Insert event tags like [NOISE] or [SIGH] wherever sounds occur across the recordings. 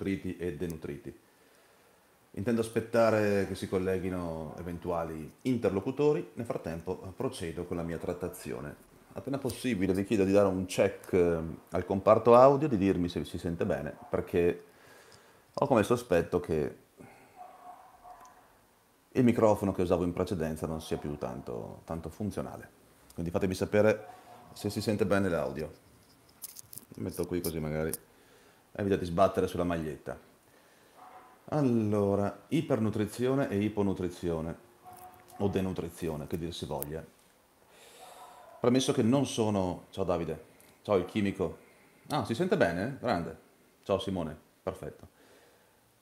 sottonutriti e denutriti. Intendo aspettare che si colleghino eventuali interlocutori, nel frattempo procedo con la mia trattazione. Appena possibile vi chiedo di dare un check eh, al comparto audio, di dirmi se si sente bene, perché ho come sospetto che il microfono che usavo in precedenza non sia più tanto, tanto funzionale. Quindi fatemi sapere se si sente bene l'audio. metto qui così magari evita di sbattere sulla maglietta. Allora, ipernutrizione e iponutrizione, o denutrizione, che dir si voglia. Premesso che non sono... Ciao Davide, ciao il chimico. Ah, si sente bene? Grande. Ciao Simone, perfetto.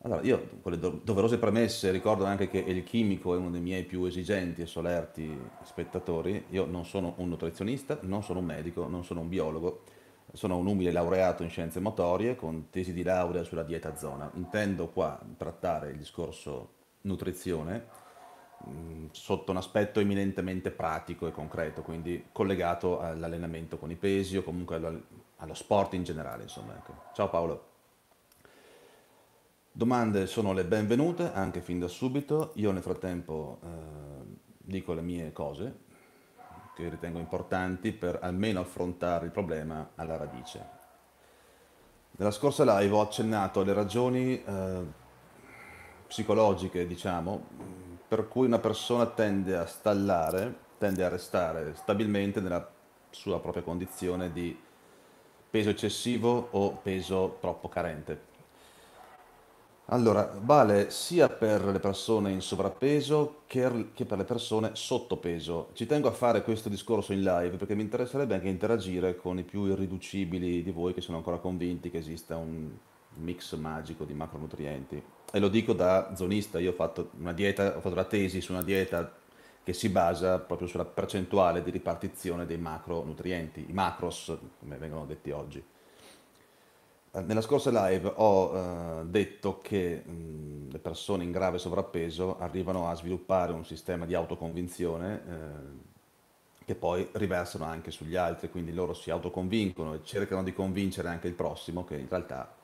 Allora, io con doverose premesse ricordo anche che il chimico è uno dei miei più esigenti e solerti spettatori. Io non sono un nutrizionista, non sono un medico, non sono un biologo, sono un umile laureato in scienze motorie con tesi di laurea sulla dieta zona. Intendo qua trattare il discorso nutrizione mm, sotto un aspetto eminentemente pratico e concreto, quindi collegato all'allenamento con i pesi o comunque allo, allo sport in generale. Insomma, ecco. Ciao Paolo. Domande sono le benvenute anche fin da subito, io nel frattempo eh, dico le mie cose che ritengo importanti per almeno affrontare il problema alla radice. Nella scorsa live ho accennato alle ragioni eh, psicologiche, diciamo, per cui una persona tende a stallare, tende a restare stabilmente nella sua propria condizione di peso eccessivo o peso troppo carente. Allora, vale sia per le persone in sovrappeso che, per le persone sottopeso. Ci tengo a fare questo discorso in live perché mi interesserebbe anche interagire con i più irriducibili di voi che sono ancora convinti che esista un mix magico di macronutrienti. E lo dico da zonista, io ho fatto una dieta, ho fatto la tesi su una dieta che si basa proprio sulla percentuale di ripartizione dei macronutrienti, i macros, come vengono detti oggi. Eh, nella scorsa live ho eh, detto che mh, le persone in grave sovrappeso arrivano a sviluppare un sistema di autoconvinzione eh, che poi riversano anche sugli altri, quindi loro si autoconvincono e cercano di convincere anche il prossimo che in realtà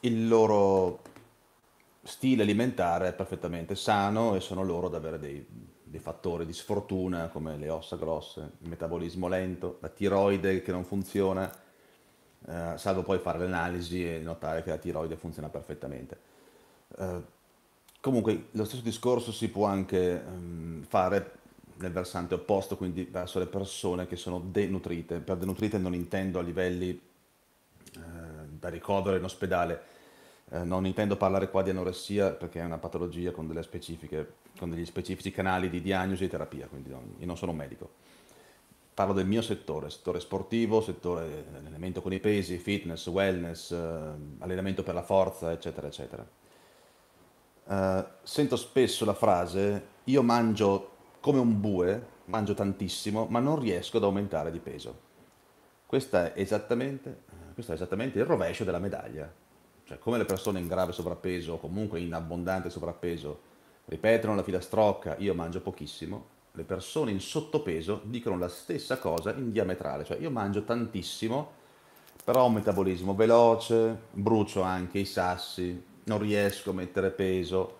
il loro stile alimentare è perfettamente sano e sono loro ad avere dei, dei fattori di sfortuna come le ossa grosse, il metabolismo lento, la tiroide che non funziona eh, salvo poi fare l'analisi e notare che la tiroide funziona perfettamente. Eh, comunque lo stesso discorso si può anche ehm, fare nel versante opposto, quindi verso le persone che sono denutrite. Per denutrite non intendo a livelli eh, da ricovero in ospedale, eh, non intendo parlare qua di anoressia perché è una patologia con, con degli specifici canali di diagnosi e terapia, quindi non, io non sono un medico parlo del mio settore, settore sportivo, settore eh, allenamento con i pesi, fitness, wellness, ehm, allenamento per la forza, eccetera, eccetera. Uh, sento spesso la frase, io mangio come un bue, mangio tantissimo, ma non riesco ad aumentare di peso. Questo è esattamente, eh, questo è esattamente il rovescio della medaglia. Cioè, come le persone in grave sovrappeso o comunque in abbondante sovrappeso ripetono la filastrocca, io mangio pochissimo, le persone in sottopeso dicono la stessa cosa in diametrale, cioè io mangio tantissimo, però ho un metabolismo veloce, brucio anche i sassi, non riesco a mettere peso,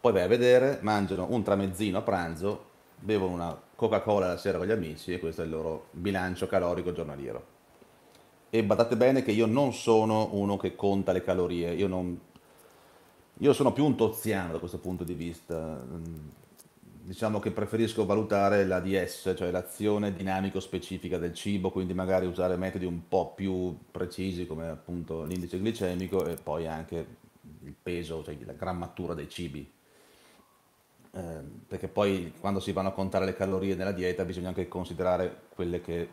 poi vai a vedere, mangiano un tramezzino a pranzo, bevono una Coca-Cola la sera con gli amici e questo è il loro bilancio calorico giornaliero. E badate bene che io non sono uno che conta le calorie, io, non, io sono più un toziano da questo punto di vista diciamo che preferisco valutare l'ADS, cioè l'azione dinamico specifica del cibo, quindi magari usare metodi un po' più precisi come appunto l'indice glicemico e poi anche il peso, cioè la grammatura dei cibi. Eh, perché poi quando si vanno a contare le calorie nella dieta bisogna anche considerare quelle che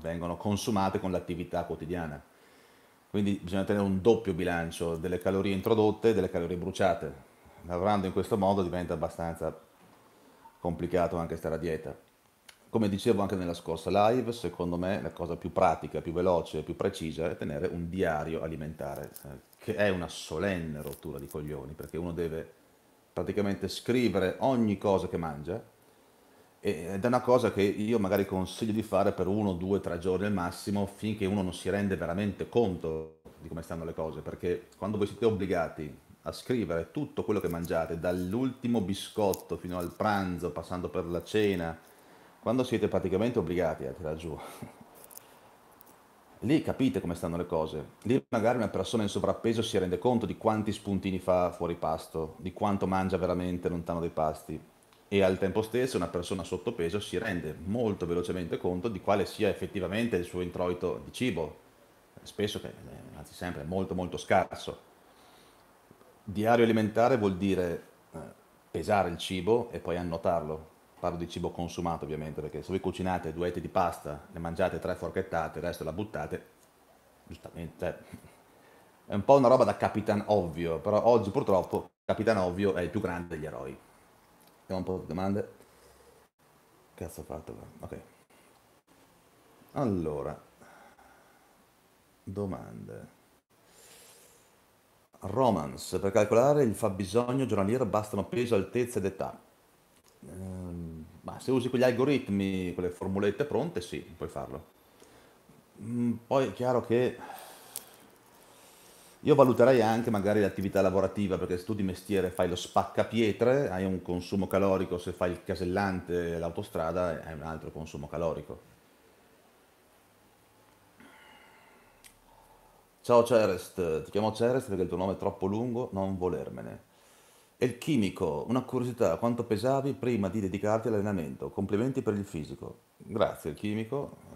vengono consumate con l'attività quotidiana. Quindi bisogna tenere un doppio bilancio delle calorie introdotte e delle calorie bruciate. Lavorando in questo modo diventa abbastanza complicato anche stare a dieta. Come dicevo anche nella scorsa live, secondo me la cosa più pratica, più veloce, e più precisa è tenere un diario alimentare, eh, che è una solenne rottura di coglioni, perché uno deve praticamente scrivere ogni cosa che mangia, ed è una cosa che io magari consiglio di fare per uno, due, tre giorni al massimo, finché uno non si rende veramente conto di come stanno le cose, perché quando voi siete obbligati a scrivere tutto quello che mangiate, dall'ultimo biscotto fino al pranzo, passando per la cena, quando siete praticamente obbligati a tirare giù. Lì capite come stanno le cose. Lì magari una persona in sovrappeso si rende conto di quanti spuntini fa fuori pasto, di quanto mangia veramente lontano dai pasti. E al tempo stesso una persona sottopeso si rende molto velocemente conto di quale sia effettivamente il suo introito di cibo, spesso, che, eh, anzi sempre, molto molto scarso. Diario alimentare vuol dire eh, pesare il cibo e poi annotarlo. Parlo di cibo consumato ovviamente, perché se voi cucinate due etti di pasta, ne mangiate tre forchettate, il resto la buttate, giustamente cioè, è un po' una roba da Capitan Ovvio, però oggi purtroppo Capitan Ovvio è il più grande degli eroi. Abbiamo un po' di domande. Cazzo ho fatto? Ok. Allora, domande. Romance, per calcolare il fabbisogno giornaliero bastano peso, altezza ed età. Ehm, ma se usi quegli algoritmi, quelle formulette pronte, sì, puoi farlo. Mm, poi è chiaro che io valuterei anche magari l'attività lavorativa, perché se tu di mestiere fai lo spaccapietre, hai un consumo calorico, se fai il casellante l'autostrada hai un altro consumo calorico. Ciao Cerest, ti chiamo Cerest perché il tuo nome è troppo lungo, non volermene. E il chimico, una curiosità, quanto pesavi prima di dedicarti all'allenamento? Complimenti per il fisico. Grazie, il chimico. Eh,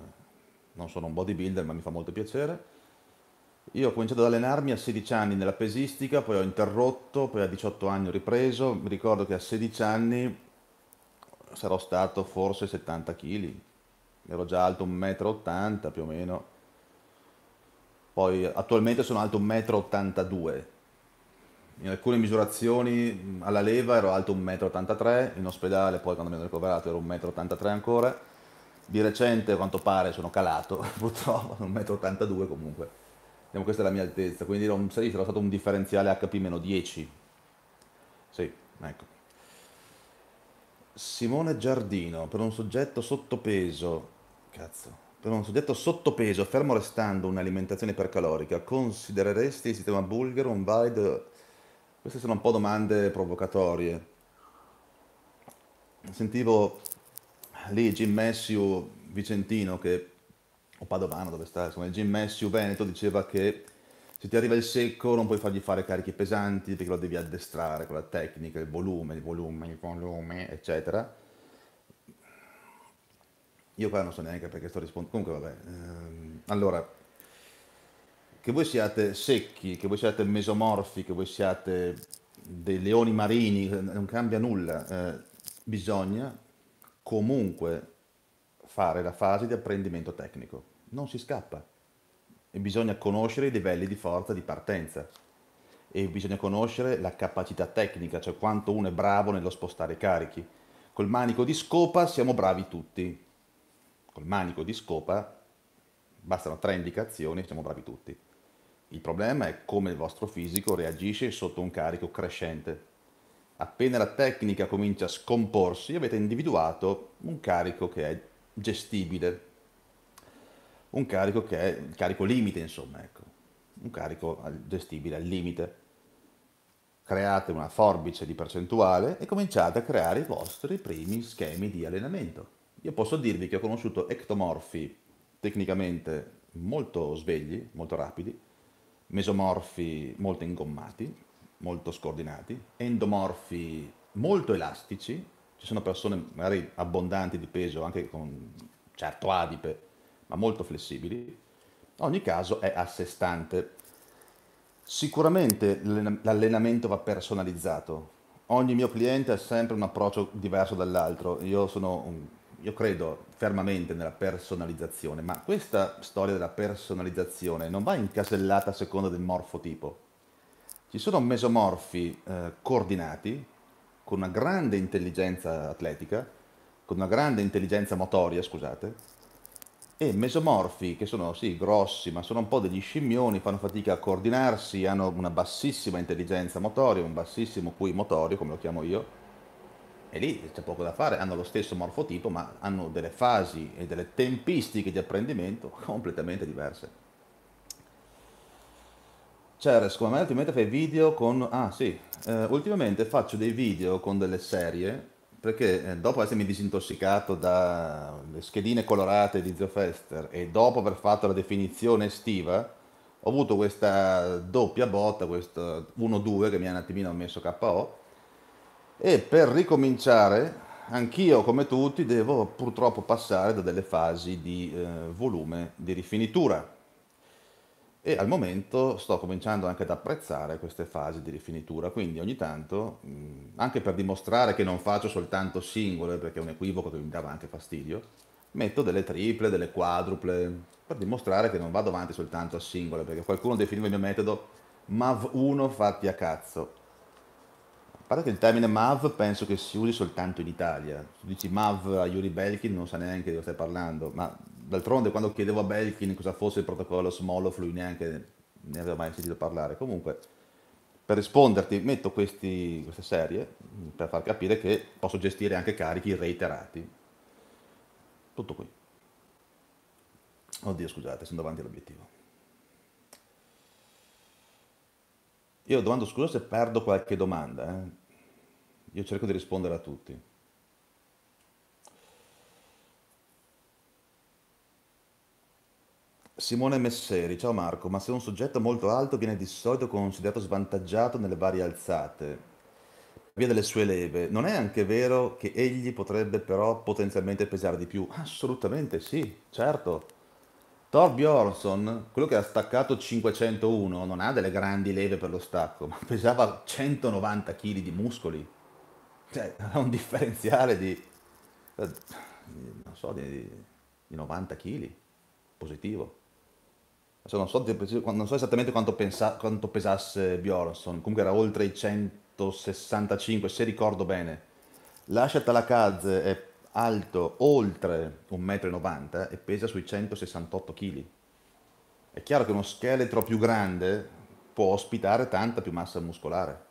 non sono un bodybuilder, ma mi fa molto piacere. Io ho cominciato ad allenarmi a 16 anni nella pesistica, poi ho interrotto, poi a 18 anni ho ripreso. Mi ricordo che a 16 anni sarò stato forse 70 kg. Ero già alto 1,80 m più o meno. Poi attualmente sono alto 1,82 m. In alcune misurazioni alla leva ero alto 1,83 m, in ospedale poi quando mi hanno ricoverato ero 1,83 m ancora. Di recente a quanto pare sono calato, [LAUGHS] purtroppo, 1,82 m comunque. Diciamo questa è la mia altezza, quindi non sarei stato un differenziale HP-10. Sì, ecco. Simone Giardino, per un soggetto sottopeso, cazzo, per un soggetto sottopeso, fermo restando un'alimentazione ipercalorica, considereresti il sistema bulgaro un valido... Queste sono un po' domande provocatorie. Sentivo lì Jim Messiu Vicentino, che, o Padovano dove sta, insomma, Jim Messiu Veneto diceva che se ti arriva il secco non puoi fargli fare carichi pesanti perché lo devi addestrare con la tecnica, il volume, il volume, il volume, eccetera io qua non so neanche perché sto rispondendo. Comunque vabbè. Ehm, allora, che voi siate secchi, che voi siate mesomorfi, che voi siate dei leoni marini, eh, non cambia nulla. Eh, bisogna comunque fare la fase di apprendimento tecnico. Non si scappa. E bisogna conoscere i livelli di forza di partenza e bisogna conoscere la capacità tecnica, cioè quanto uno è bravo nello spostare i carichi. Col manico di scopa siamo bravi tutti, col manico di scopa, bastano tre indicazioni e siamo bravi tutti. Il problema è come il vostro fisico reagisce sotto un carico crescente. Appena la tecnica comincia a scomporsi, avete individuato un carico che è gestibile, un carico che è il carico limite, insomma, ecco. un carico gestibile al limite. Create una forbice di percentuale e cominciate a creare i vostri primi schemi di allenamento io posso dirvi che ho conosciuto ectomorfi tecnicamente molto svegli, molto rapidi, mesomorfi molto ingommati, molto scordinati, endomorfi molto elastici, ci sono persone magari abbondanti di peso, anche con certo adipe, ma molto flessibili. Ogni caso è a sé stante. Sicuramente l'allenamento va personalizzato. Ogni mio cliente ha sempre un approccio diverso dall'altro. Io sono un io credo fermamente nella personalizzazione, ma questa storia della personalizzazione non va incasellata a seconda del morfotipo. Ci sono mesomorfi eh, coordinati, con una grande intelligenza atletica, con una grande intelligenza motoria, scusate, e mesomorfi che sono sì grossi, ma sono un po' degli scimmioni, fanno fatica a coordinarsi, hanno una bassissima intelligenza motoria, un bassissimo cui motorio, come lo chiamo io, e lì c'è poco da fare, hanno lo stesso morfotipo ma hanno delle fasi e delle tempistiche di apprendimento [LAUGHS] completamente diverse. Ceres, secondo me ultimamente fai video con... Ah sì, eh, ultimamente faccio dei video con delle serie perché eh, dopo essermi disintossicato dalle schedine colorate di Zio Fester e dopo aver fatto la definizione estiva ho avuto questa doppia botta, questo 1-2 che mi ha un attimino messo KO e per ricominciare anch'io come tutti devo purtroppo passare da delle fasi di eh, volume di rifinitura e al momento sto cominciando anche ad apprezzare queste fasi di rifinitura, quindi ogni tanto, mm, anche per dimostrare che non faccio soltanto singole, perché è un equivoco che mi dava anche fastidio, metto delle triple, delle quadruple, per dimostrare che non vado avanti soltanto a singole, perché qualcuno definiva il mio metodo MAV1 fatti a cazzo parte che il termine MAV penso che si usi soltanto in Italia. Tu dici MAV a Yuri Belkin non sa neanche di cosa stai parlando, ma d'altronde quando chiedevo a Belkin cosa fosse il protocollo Smolov lui neanche ne aveva mai sentito parlare. Comunque, per risponderti metto questi, queste serie per far capire che posso gestire anche carichi reiterati. Tutto qui. Oddio, scusate, sono davanti all'obiettivo. Io domando scusa se perdo qualche domanda. Eh. Io cerco di rispondere a tutti. Simone Messeri, ciao Marco, ma se un soggetto molto alto viene di solito considerato svantaggiato nelle varie alzate, via delle sue leve, non è anche vero che egli potrebbe però potenzialmente pesare di più? Assolutamente sì, certo. Thor Bjornsson, quello che ha staccato 501, non ha delle grandi leve per lo stacco, ma pesava 190 kg di muscoli cioè, ha [LAUGHS] un differenziale eh, di, non so, di, di 90 kg positivo. Adesso non, so, non so esattamente quanto, pensa, quanto pesasse Bjornsson, comunque era oltre i 165 se ricordo bene. Lascia Talakaz è alto oltre 1,90 m e pesa sui 168 kg. È chiaro che uno scheletro più grande può ospitare tanta più massa muscolare.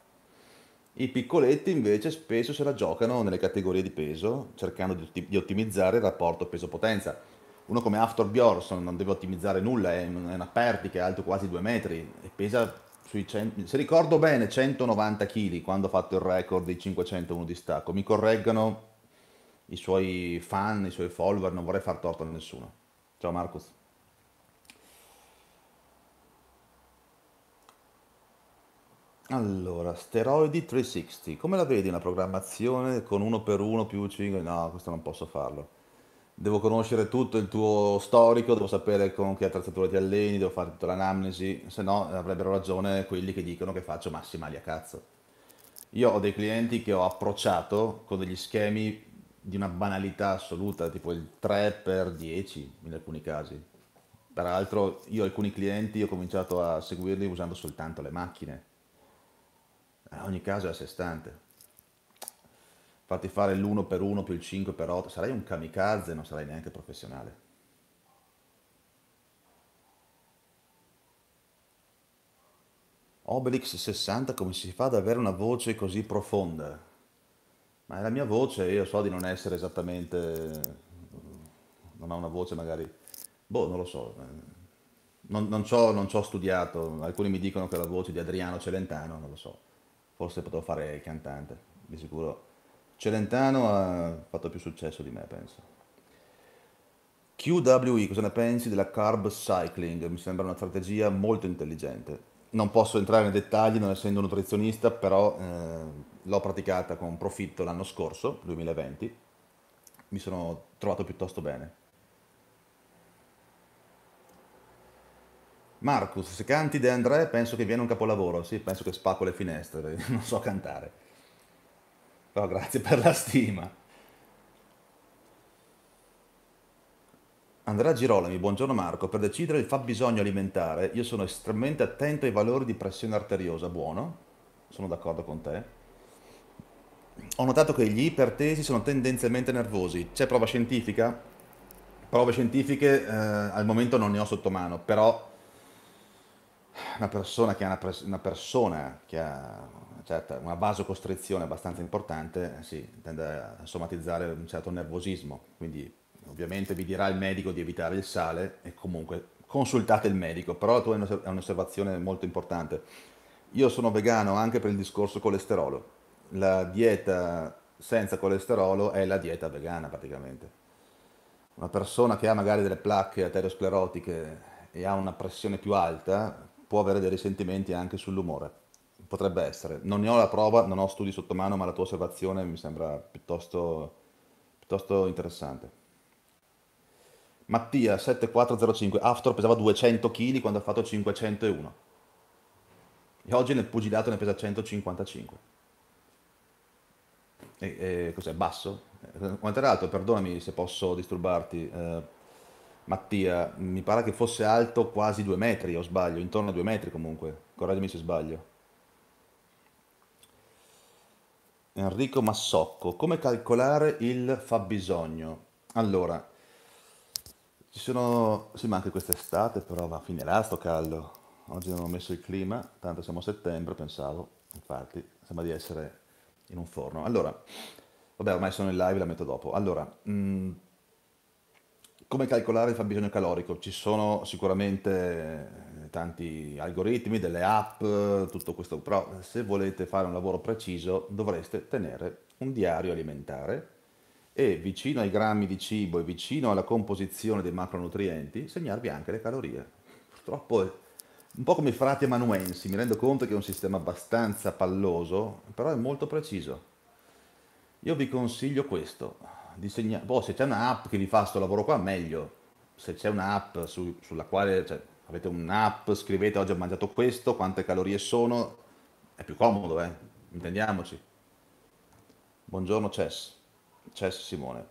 I piccoletti invece spesso se la giocano nelle categorie di peso, cercando di, di ottimizzare il rapporto peso-potenza. Uno come After Bjorson non deve ottimizzare nulla, è una perti che è alto quasi due metri e pesa sui 100, se ricordo bene 190 kg quando ha fatto il record dei 501 di stacco. Mi correggono i suoi fan, i suoi follower, non vorrei far torto a nessuno. Ciao Marcus. Allora, Steroidi 360, come la vedi una programmazione con uno per uno più 5? No, questo non posso farlo. Devo conoscere tutto il tuo storico, devo sapere con che attrezzatura ti alleni, devo fare tutta l'anamnesi, se no avrebbero ragione quelli che dicono che faccio massimali a cazzo. Io ho dei clienti che ho approcciato con degli schemi di una banalità assoluta, tipo il 3x10 in alcuni casi. Peraltro io alcuni clienti ho cominciato a seguirli usando soltanto le macchine in ogni caso è a sé stante. Farti fare l'1 per 1 più il 5 per 8, sarai un kamikaze, non sarai neanche professionale. Obelix 60, come si fa ad avere una voce così profonda? Ma è la mia voce, io so di non essere esattamente... non ha una voce magari... Boh, non lo so. Non, non ci ho studiato, alcuni mi dicono che è la voce di Adriano Celentano, non lo so forse potrò fare il cantante, di sicuro. Celentano ha fatto più successo di me, penso. QWE, cosa ne pensi della carb cycling? Mi sembra una strategia molto intelligente. Non posso entrare nei dettagli non essendo un nutrizionista, però eh, l'ho praticata con profitto l'anno scorso, 2020. Mi sono trovato piuttosto bene. Marcus, se canti De André penso che viene un capolavoro, sì, penso che spacco le finestre, [LAUGHS] non so cantare. Però grazie per la stima. Andrea Girolami, buongiorno Marco, per decidere il fabbisogno alimentare io sono estremamente attento ai valori di pressione arteriosa, buono, sono d'accordo con te. Ho notato che gli ipertesi sono tendenzialmente nervosi, c'è prova scientifica? Prove scientifiche eh, al momento non ne ho sotto mano, però una persona che ha una, pres- una, persona che ha certa, una vasocostrizione abbastanza importante sì, tende a somatizzare un certo nervosismo, quindi ovviamente vi dirà il medico di evitare il sale e comunque consultate il medico, però la tua è un'osservazione molto importante. Io sono vegano anche per il discorso colesterolo, la dieta senza colesterolo è la dieta vegana praticamente. Una persona che ha magari delle placche aterosclerotiche e ha una pressione più alta, può avere dei risentimenti anche sull'umore. Potrebbe essere. Non ne ho la prova, non ho studi sotto mano, ma la tua osservazione mi sembra piuttosto, piuttosto interessante. Mattia 7405, After pesava 200 kg quando ha fatto 501. E oggi nel pugilato ne pesa 155. E, e cos'è? Basso? Quanto era alto? Perdonami se posso disturbarti. Eh, Mattia, mi pare che fosse alto quasi due metri, o sbaglio, intorno a due metri comunque, correggimi se sbaglio. Enrico Massocco, come calcolare il fabbisogno? Allora, ci sono, sì ma anche quest'estate però va, finirà sto caldo, oggi non ho messo il clima, tanto siamo a settembre pensavo, infatti sembra di essere in un forno. Allora, vabbè ormai sono in live, la metto dopo. Allora, mh, mm, come calcolare il fabbisogno calorico? Ci sono sicuramente eh, tanti algoritmi, delle app, tutto questo, però se volete fare un lavoro preciso dovreste tenere un diario alimentare e vicino ai grammi di cibo e vicino alla composizione dei macronutrienti segnarvi anche le calorie. Purtroppo è un po' come i frati amanuensi, mi rendo conto che è un sistema abbastanza palloso, però è molto preciso. Io vi consiglio questo, disegnare, boh, se c'è un'app che vi fa questo lavoro qua, meglio. Se c'è un'app su, sulla quale cioè, avete un'app, scrivete oggi ho mangiato questo, quante calorie sono, è più comodo, eh? intendiamoci. Buongiorno Chess. Chess Simone.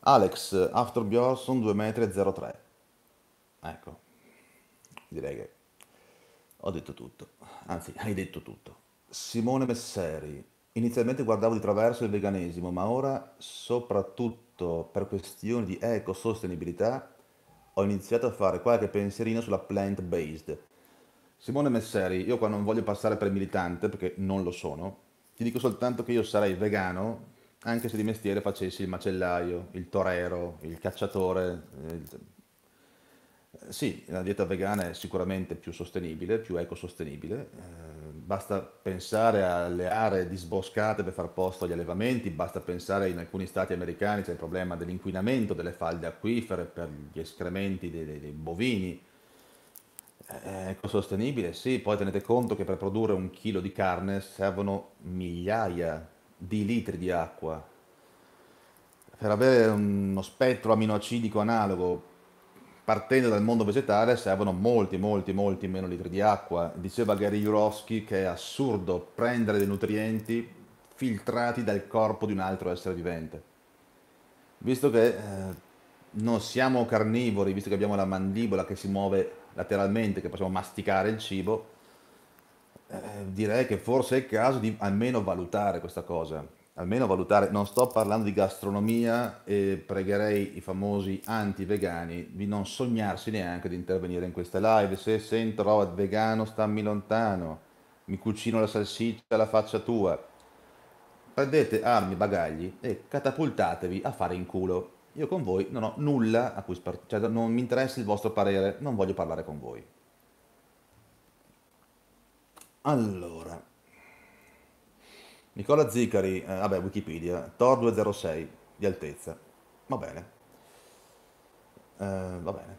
Alex, After Bjorson 2,03 m. Ecco, direi che ho detto tutto, anzi hai detto tutto. Simone Messeri, Inizialmente guardavo di traverso il veganesimo, ma ora, soprattutto per questioni di ecosostenibilità, ho iniziato a fare qualche pensierino sulla plant-based. Simone Messeri, io qua non voglio passare per militante perché non lo sono, ti dico soltanto che io sarei vegano anche se di mestiere facessi il macellaio, il torero, il cacciatore. Il... Sì, la dieta vegana è sicuramente più sostenibile, più ecosostenibile. Eh, Basta pensare alle aree disboscate per far posto agli allevamenti, basta pensare in alcuni stati americani c'è il problema dell'inquinamento delle falde acquifere per gli escrementi dei, dei, dei bovini. È ecosostenibile, sì, poi tenete conto che per produrre un chilo di carne servono migliaia di litri di acqua. Per avere uno spettro aminoacidico analogo partendo dal mondo vegetale servono molti, molti, molti meno litri di acqua. Diceva Gary Jurowski che è assurdo prendere dei nutrienti filtrati dal corpo di un altro essere vivente. Visto che eh, non siamo carnivori, visto che abbiamo la mandibola che si muove lateralmente, che possiamo masticare il cibo, eh, direi che forse è il caso di almeno valutare questa cosa almeno valutare, non sto parlando di gastronomia e pregherei i famosi anti-vegani di non sognarsi neanche di intervenire in queste live, se sento roba vegano stammi lontano, mi cucino la salsiccia alla faccia tua, prendete armi, bagagli e catapultatevi a fare in culo. Io con voi non ho nulla a cui spartire, cioè non mi interessa il vostro parere, non voglio parlare con voi. Allora, Nicola Zicari, eh, vabbè, Wikipedia, Thor 206 di altezza. Va bene. Eh, va bene.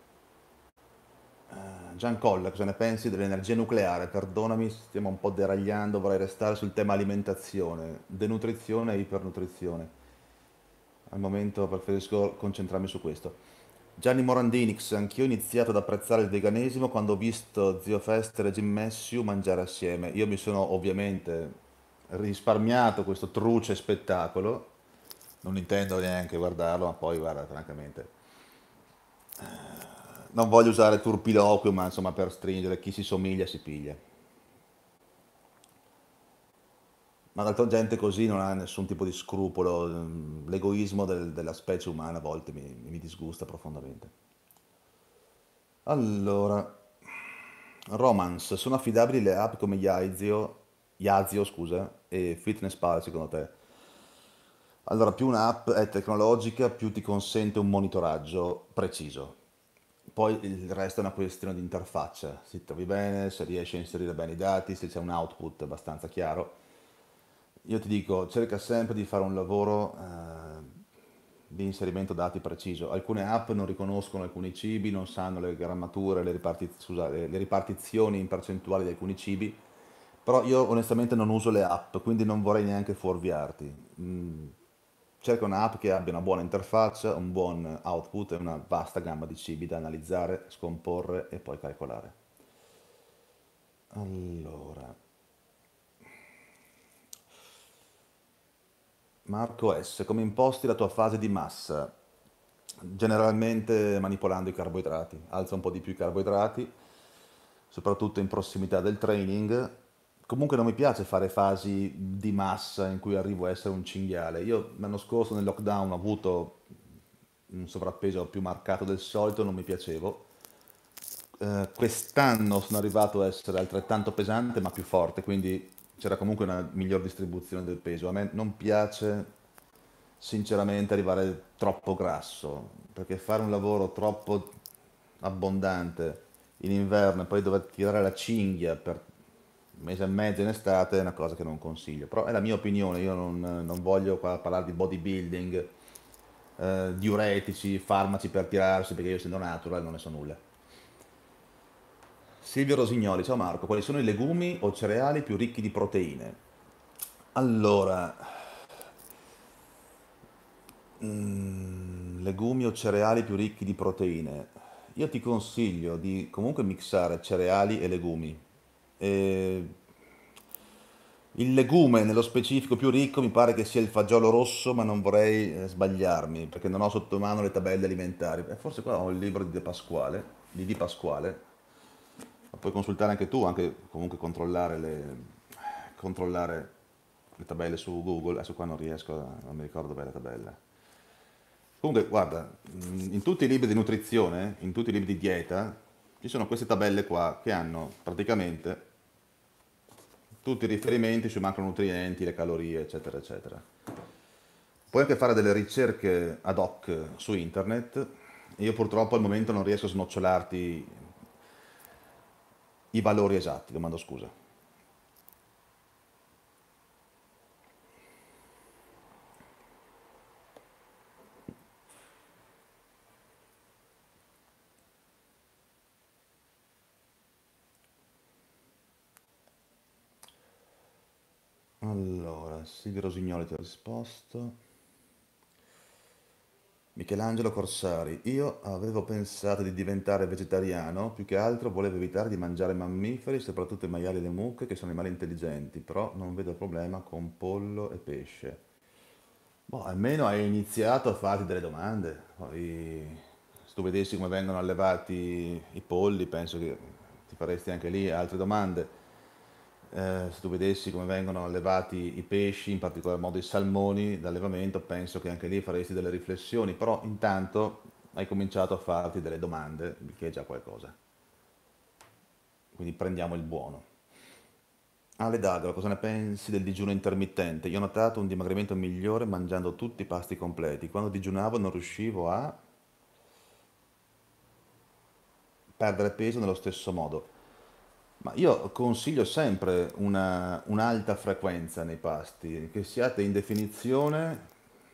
Eh, Gian Colla, cosa ne pensi dell'energia nucleare? Perdonami, stiamo un po' deragliando, vorrei restare sul tema alimentazione, denutrizione e ipernutrizione. Al momento preferisco concentrarmi su questo. Gianni Morandinix, anch'io ho iniziato ad apprezzare il veganesimo quando ho visto Zio Fester e Jim Messiu mangiare assieme. Io mi sono ovviamente risparmiato questo truce spettacolo, non intendo neanche guardarlo, ma poi guarda, francamente, eh, non voglio usare turpiloquio, ma insomma per stringere, chi si somiglia si piglia. Ma d'altro gente così non ha nessun tipo di scrupolo, l'egoismo del, della specie umana a volte mi, mi disgusta profondamente. Allora, romance, sono affidabili le app come Yaizio Yazio, scusa, e Fitness Pal secondo te? Allora, più un'app è tecnologica, più ti consente un monitoraggio preciso. Poi il resto è una questione di interfaccia, se trovi bene, se riesci a inserire bene i dati, se c'è un output abbastanza chiaro. Io ti dico, cerca sempre di fare un lavoro eh, di inserimento dati preciso. Alcune app non riconoscono alcuni cibi, non sanno le grammature, le, ripartiz- scusa, le, le ripartizioni in percentuale di alcuni cibi, però io onestamente non uso le app, quindi non vorrei neanche fuorviarti. Mm. Cerca un'app che abbia una buona interfaccia, un buon output e una vasta gamma di cibi da analizzare, scomporre e poi calcolare. Allora. Marco S, come imposti la tua fase di massa? Generalmente manipolando i carboidrati, alza un po' di più i carboidrati, soprattutto in prossimità del training, comunque non mi piace fare fasi di massa in cui arrivo a essere un cinghiale. Io l'anno scorso nel lockdown ho avuto un sovrappeso più marcato del solito, non mi piacevo. Eh, quest'anno sono arrivato a essere altrettanto pesante ma più forte, quindi c'era comunque una miglior distribuzione del peso. A me non piace sinceramente arrivare troppo grasso, perché fare un lavoro troppo abbondante in inverno e poi dover tirare la cinghia per mese e mezzo in estate è una cosa che non consiglio, però è la mia opinione, io non, non voglio parlare di bodybuilding, eh, diuretici, farmaci per tirarsi, perché io essendo natural non ne so nulla. Silvio Rosignoli, ciao Marco, quali sono i legumi o cereali più ricchi di proteine? Allora, mm, legumi o cereali più ricchi di proteine? Io ti consiglio di comunque mixare cereali e legumi, eh, il legume nello specifico più ricco mi pare che sia il fagiolo rosso, ma non vorrei eh, sbagliarmi perché non ho sotto mano le tabelle alimentari. Eh, forse qua ho il libro di De Pasquale, di Di Pasquale. Ma puoi consultare anche tu, anche comunque controllare le, controllare le tabelle su Google. Adesso qua non riesco, non mi ricordo bene la tabella. Comunque, guarda, in tutti i libri di nutrizione, in tutti i libri di dieta, ci sono queste tabelle qua che hanno praticamente tutti i riferimenti sui macronutrienti, le calorie, eccetera, eccetera. Puoi anche fare delle ricerche ad hoc su internet. Io purtroppo al momento non riesco a snocciolarti i valori esatti, domando scusa. Silvio Rosignoli ti ha risposto. Michelangelo Corsari, io avevo pensato di diventare vegetariano, più che altro volevo evitare di mangiare mammiferi, soprattutto i maiali e le mucche, che sono animali intelligenti, però non vedo problema con pollo e pesce. Boh, almeno hai iniziato a farti delle domande. Poi, se tu vedessi come vengono allevati i polli, penso che ti faresti anche lì altre domande eh, se tu vedessi come vengono allevati i pesci, in particolar modo i salmoni d'allevamento, penso che anche lì faresti delle riflessioni, però intanto hai cominciato a farti delle domande, che è già qualcosa. Quindi prendiamo il buono. Ale D'Agro, cosa ne pensi del digiuno intermittente? Io ho notato un dimagrimento migliore mangiando tutti i pasti completi. Quando digiunavo non riuscivo a perdere peso nello stesso modo. Ma io consiglio sempre una, un'alta frequenza nei pasti, che siate in definizione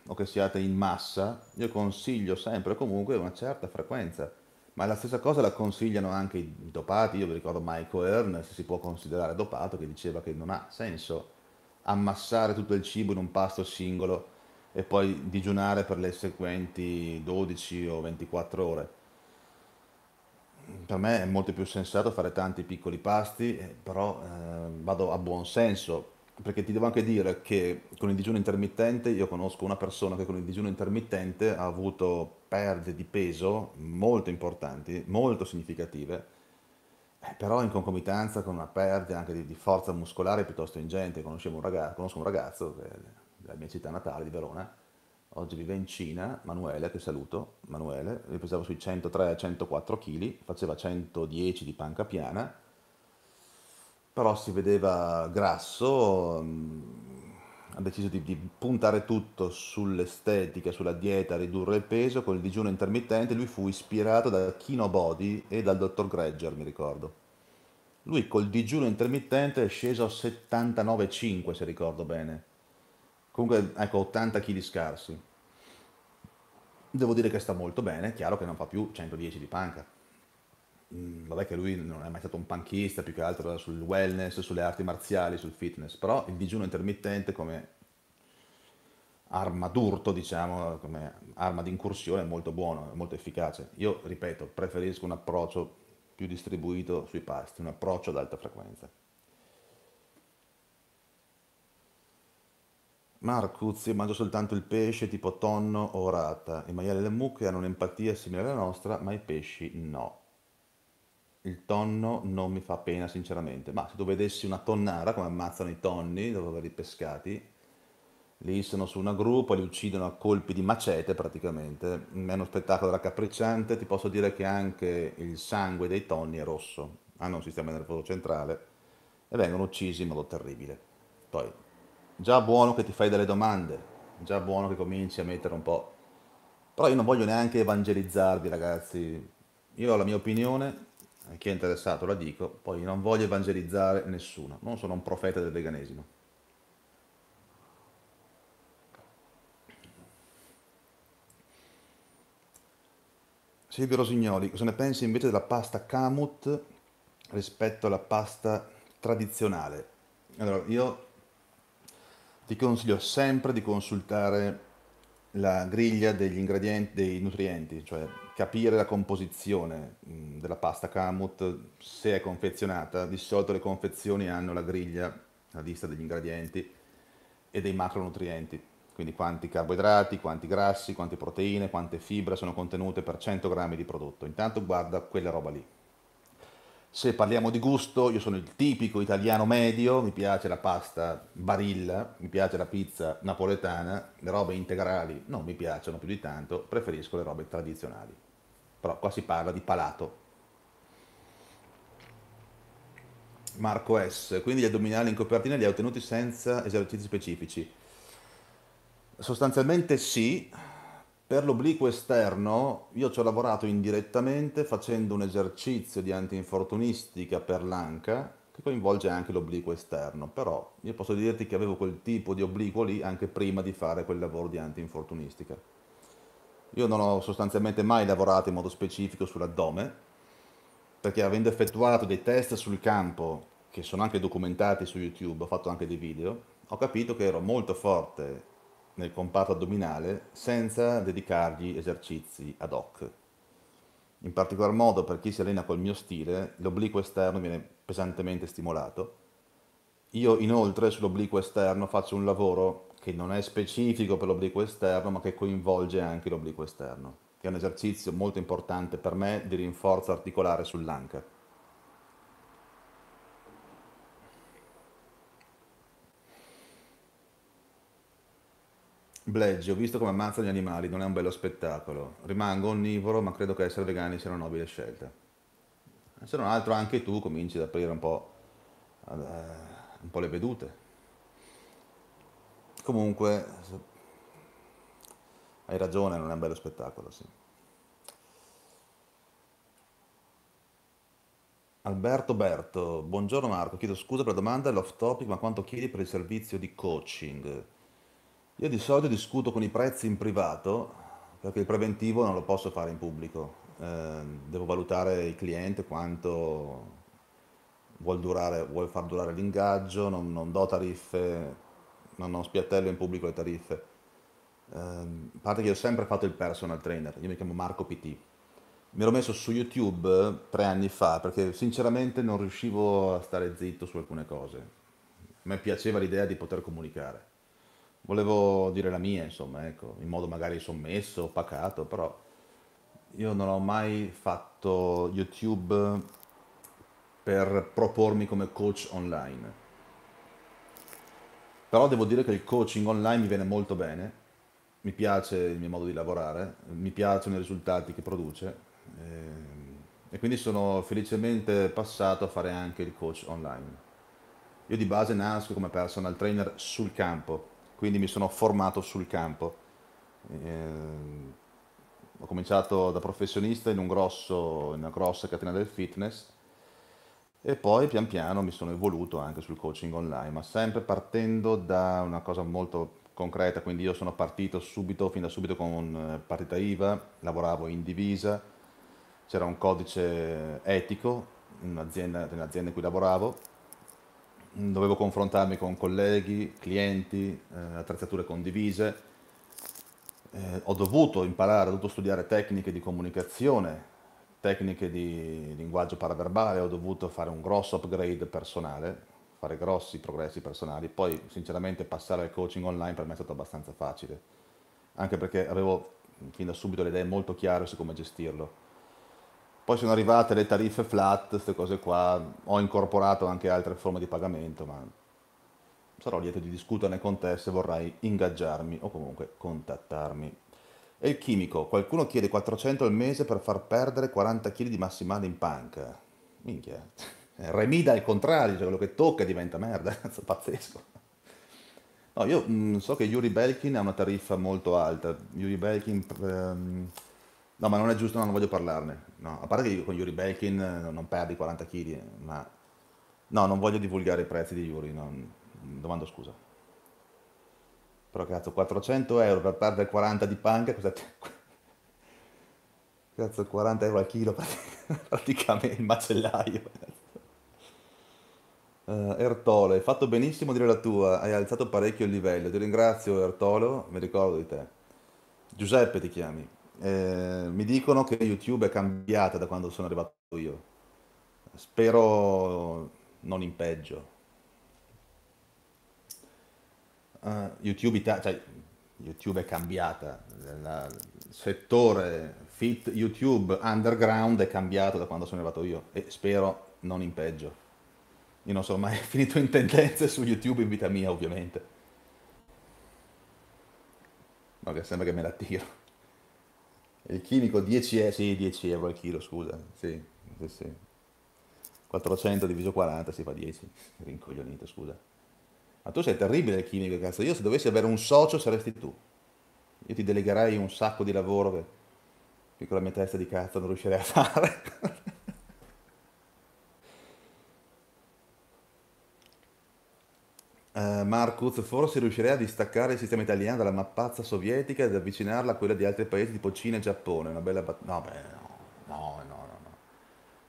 o che siate in massa, io consiglio sempre comunque una certa frequenza. Ma la stessa cosa la consigliano anche i dopati, io vi ricordo Michael Earn, se si può considerare dopato, che diceva che non ha senso ammassare tutto il cibo in un pasto singolo e poi digiunare per le seguenti 12 o 24 ore per me è molto più sensato fare tanti piccoli pasti, eh, però eh, vado a buon senso, perché ti devo anche dire che con il digiuno intermittente io conosco una persona che con il digiuno intermittente ha avuto perdite di peso molto importanti, molto significative, eh, però in concomitanza con una perdita anche di, di forza muscolare piuttosto ingente. Un ragazzo, conosco un ragazzo eh, della mia città natale di Verona oggi vive in Cina, Manuele, che saluto, Manuele, lui pesava sui 103-104 kg, faceva 110 di panca piana, però si vedeva grasso, mm, ha deciso di, di puntare tutto sull'estetica, sulla dieta, ridurre il peso, con il digiuno intermittente lui fu ispirato da Kino Body e dal dottor Gregger, mi ricordo. Lui col digiuno intermittente è sceso a 79,5 se ricordo bene comunque ecco 80 kg scarsi devo dire che sta molto bene, chiaro che non fa più 110 di panca. Mm, vabbè che lui non è mai stato un panchista, più che altro sul wellness, sulle arti marziali, sul fitness, però il digiuno intermittente come arma d'urto, diciamo, come arma di incursione è molto buono, è molto efficace. Io, ripeto, preferisco un approccio più distribuito sui pasti, un approccio ad alta frequenza. Marcuz mangia soltanto il pesce tipo tonno o rata. I maiali e le mucche hanno un'empatia simile alla nostra, ma i pesci no. Il tonno non mi fa pena sinceramente, ma se tu vedessi una tonnara come ammazzano i tonni dopo averli pescati, lì sono su una gruppa, li uccidono a colpi di macete praticamente, è uno spettacolo raccapricciante, ti posso dire che anche il sangue dei tonni è rosso, hanno ah, un sistema nervoso centrale e vengono uccisi in modo terribile. Poi già buono che ti fai delle domande, già buono che cominci a mettere un po'. Però io non voglio neanche evangelizzarvi, ragazzi. Io ho la mia opinione, a chi è interessato la dico, poi non voglio evangelizzare nessuno, non sono un profeta del veganesimo. Silvio Rosignoli, cosa ne pensi invece della pasta Kamut rispetto alla pasta tradizionale? Allora, io ti consiglio sempre di consultare la griglia degli ingredienti, dei nutrienti, cioè capire la composizione mm, della pasta kamut se è confezionata. Di solito le confezioni hanno la griglia, la lista degli ingredienti e dei macronutrienti, quindi quanti carboidrati, quanti grassi, quante proteine, quante fibre sono contenute per 100 grammi di prodotto. Intanto guarda quella roba lì. Se parliamo di gusto, io sono il tipico italiano medio, mi piace la pasta barilla, mi piace la pizza napoletana, le robe integrali non mi piacciono più di tanto, preferisco le robe tradizionali. Però qua si parla di palato. Marco S. Quindi gli addominali in copertina li hai ottenuti senza esercizi specifici? Sostanzialmente sì, per l'obliquo esterno io ci ho lavorato indirettamente facendo un esercizio di antinfortunistica per l'anca che coinvolge anche l'obliquo esterno, però io posso dirti che avevo quel tipo di obliquo lì anche prima di fare quel lavoro di antinfortunistica. Io non ho sostanzialmente mai lavorato in modo specifico sull'addome, perché avendo effettuato dei test sul campo, che sono anche documentati su YouTube, ho fatto anche dei video, ho capito che ero molto forte nel comparto addominale senza dedicargli esercizi ad hoc. In particolar modo per chi si allena col mio stile, l'obliquo esterno viene pesantemente stimolato. Io inoltre sull'obliquo esterno faccio un lavoro che non è specifico per l'obliquo esterno, ma che coinvolge anche l'obliquo esterno, che è un esercizio molto importante per me di rinforzo articolare sull'anca. Bleggi, ho visto come ammazzano gli animali, non è un bello spettacolo. Rimango onnivoro, ma credo che essere vegani sia una nobile scelta. Se non altro anche tu cominci ad aprire un po', eh, un po le vedute. Comunque, hai ragione, non è un bello spettacolo, sì. Alberto Berto, buongiorno Marco, chiedo scusa per la domanda, è off topic, ma quanto chiedi per il servizio di coaching? Io di solito discuto con i prezzi in privato perché il preventivo non lo posso fare in pubblico. Eh, devo valutare il cliente quanto vuol, durare, vuol far durare l'ingaggio, non, non, do tariffe, non, non spiattello in pubblico le tariffe. Eh, a parte che io ho sempre fatto il personal trainer, io mi chiamo Marco PT. Mi ero messo su YouTube tre anni fa perché sinceramente non riuscivo a stare zitto su alcune cose. A me piaceva l'idea di poter comunicare volevo dire la mia, insomma, ecco, in modo magari sommesso, pacato, però io non ho mai fatto YouTube per propormi come coach online. Però devo dire che il coaching online mi viene molto bene, mi piace il mio modo di lavorare, mi piacciono i risultati che produce ehm, e quindi sono felicemente passato a fare anche il coach online. Io di base nasco come personal trainer sul campo, quindi mi sono formato sul campo. Eh, ho cominciato da professionista in, un grosso, in, una grossa catena del fitness e poi pian piano mi sono evoluto anche sul coaching online, ma sempre partendo da una cosa molto concreta, quindi io sono partito subito, fin da subito con eh, partita IVA, lavoravo in divisa, c'era un codice etico in un'azienda in cui lavoravo Mm, dovevo confrontarmi con colleghi, clienti, eh, attrezzature condivise, eh, ho dovuto imparare, ho dovuto studiare tecniche di comunicazione, tecniche di linguaggio paraverbale, ho dovuto fare un grosso upgrade personale, fare grossi progressi personali, poi sinceramente passare al coaching online per me è stato abbastanza facile, anche perché avevo fin da subito le idee molto chiare su come gestirlo. Poi sono arrivate le tariffe flat, queste cose qua, ho incorporato anche altre forme di pagamento, ma sarò lieto di discuterne con te se vorrai ingaggiarmi o comunque contattarmi. E il chimico, qualcuno chiede 400 al mese per far perdere 40 kg di massimale in punk. Minchia. Eh, remida al contrario, cioè quello che tocca diventa merda, [LAUGHS] pazzesco. No, io mh, mm, so che Yuri Belkin ha una tariffa molto alta. Yuri Belkin ehm, No, ma non è giusto, no, non voglio parlarne. No, a parte che io con Yuri Belkin eh, non perdi 40 kg, eh, ma... No, non voglio divulgare i prezzi di Yuri, no. Mm, domando scusa. Però cazzo, 400 euro per perdere 40 di panca, cosa... [LAUGHS] Cazzo, 40 euro al chilo [LAUGHS] praticamente il macellaio. Uh, [LAUGHS] Ertolo, hai fatto benissimo dire la tua, hai alzato parecchio il livello. Ti ringrazio Ertolo, mi ricordo di te. Giuseppe ti chiami. Eh, mi dicono che YouTube è cambiata da quando sono arrivato io. Spero non in peggio. Uh, YouTube, Ita- cioè, YouTube è cambiata, il settore fit YouTube underground è cambiato da quando sono arrivato io e spero non in peggio. Io non sono mai [LAUGHS] finito in tendenze su YouTube in vita mia, ovviamente. Ma che sembra che me la tiro il chimico 10 euro, sì, 10 euro al chilo, scusa, sì, sì, sì. 400 diviso 40 si fa 10, rincoglionito, scusa. Ma tu sei terribile il chimico, cazzo, io se dovessi avere un socio saresti tu. Io ti delegherai un sacco di lavoro che, che con la mia testa di cazzo non riuscirei a fare. Eh, Marcus, forse riuscirei a distaccare il sistema italiano dalla mappazza sovietica ed avvicinarla a quella di altri paesi tipo Cina e Giappone. Una bella battaglia. No, beh, no, no, no, no.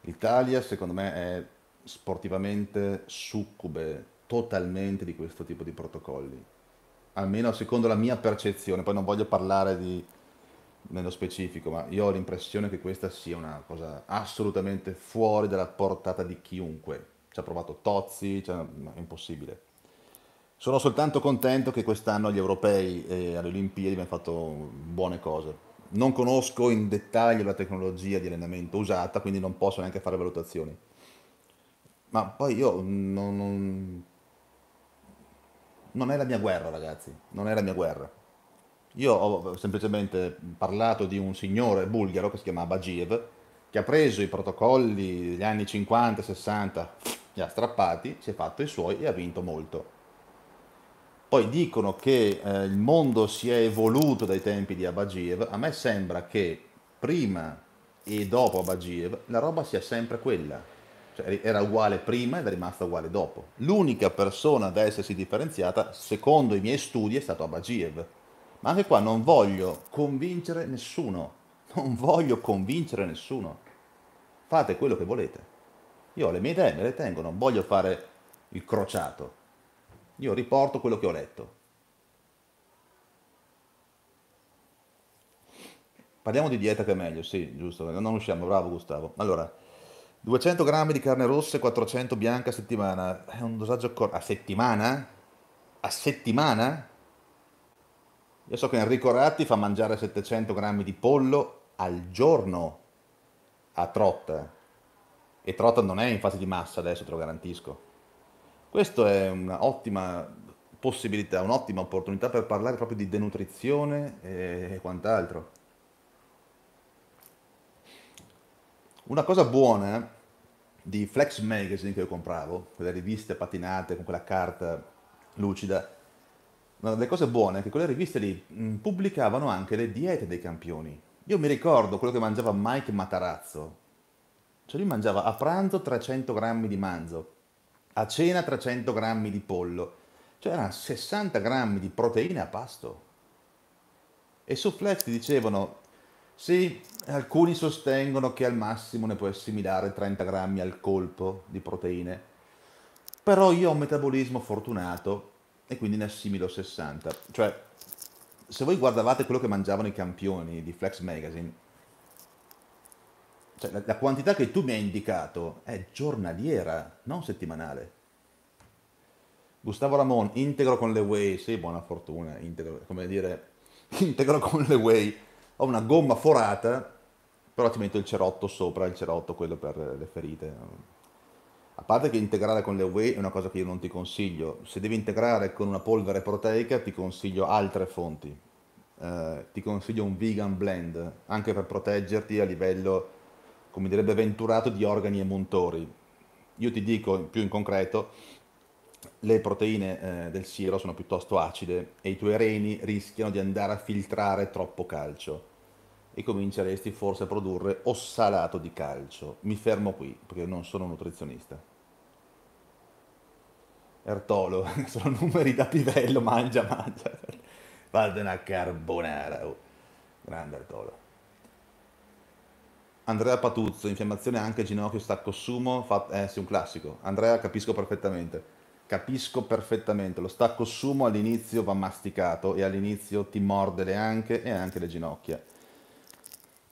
L'Italia, secondo me, è sportivamente succube totalmente di questo tipo di protocolli. Almeno secondo la mia percezione, poi non voglio parlare di nello specifico, ma io ho l'impressione che questa sia una cosa assolutamente fuori dalla portata di chiunque. Ci ha provato Tozzi, cioè, è impossibile. Sono soltanto contento che quest'anno agli europei e eh, alle Olimpiadi abbiamo fatto buone cose. Non conosco in dettaglio la tecnologia di allenamento usata, quindi non posso neanche fare valutazioni. Ma poi io non, non, non è la mia guerra, ragazzi, non è la mia guerra. Io ho semplicemente parlato di un signore bulgaro che si chiama Bagiev, che ha preso i protocolli degli anni 50-60, li ha strappati, si è fatto i suoi e ha vinto molto poi dicono che eh, il mondo si è evoluto dai tempi di Abagiev, a me sembra che prima e dopo Abagiev la roba sia sempre quella, cioè era uguale prima ed è rimasta uguale dopo. L'unica persona ad essersi differenziata, secondo i miei studi, è stato Abagiev. Ma anche qua non voglio convincere nessuno, non voglio convincere nessuno. Fate quello che volete. Io ho le mie idee, me le tengo, non voglio fare il crociato io riporto quello che ho letto. Parliamo di dieta che è meglio, sì, giusto, non usciamo, bravo Gustavo. Allora, 200 grammi di carne rossa e 400 bianca a settimana, è un dosaggio cor- a settimana? A settimana? Io so che Enrico Ratti fa mangiare 700 grammi di pollo al giorno a Trotta, e Trotta non è in fase di massa adesso, te lo garantisco. Questa è un'ottima possibilità, un'ottima opportunità per parlare proprio di denutrizione e quant'altro. Una cosa buona di Flex Magazine che io compravo, quelle riviste patinate con quella carta lucida, una delle cose buone è che quelle riviste lì mm, pubblicavano anche le diete dei campioni. Io mi ricordo quello che mangiava Mike Matarazzo, cioè lui mangiava a pranzo 300 grammi di manzo, a cena 300 grammi di pollo, cioè erano 60 grammi di proteine a pasto. E su Flex ti dicevano, sì, alcuni sostengono che al massimo ne puoi assimilare 30 grammi al colpo di proteine, però io ho un metabolismo fortunato e quindi ne assimilo 60. Cioè, se voi guardavate quello che mangiavano i campioni di Flex Magazine, cioè, la, la, quantità che tu mi hai indicato è giornaliera, non settimanale. Gustavo Ramon, integro con le Way, sì, buona fortuna, integro, come dire, [LAUGHS] integro con le Way. Ho una gomma forata, però ti metto il cerotto sopra, il cerotto quello per le ferite. A parte che integrare con le Way è una cosa che io non ti consiglio. Se devi integrare con una polvere proteica, ti consiglio altre fonti. Eh, ti consiglio un vegan blend, anche per proteggerti a livello come direbbe Venturato, di organi e montori. Io ti dico più in concreto, le proteine eh, del siro sono piuttosto acide e i tuoi reni rischiano di andare a filtrare troppo calcio e cominceresti forse a produrre ossalato di calcio. Mi fermo qui perché non sono un nutrizionista. Ertolo, [LAUGHS] sono numeri da pivello, mangia, mangia. Fate una carbonara. Oh. Grande Ertolo. Andrea Patuzzo, infiammazione anche ginocchio, stacco sumo, fat- eh sì, un classico. Andrea capisco perfettamente. Capisco perfettamente, lo stacco sumo all'inizio va masticato e all'inizio ti morde le anche e anche le ginocchia.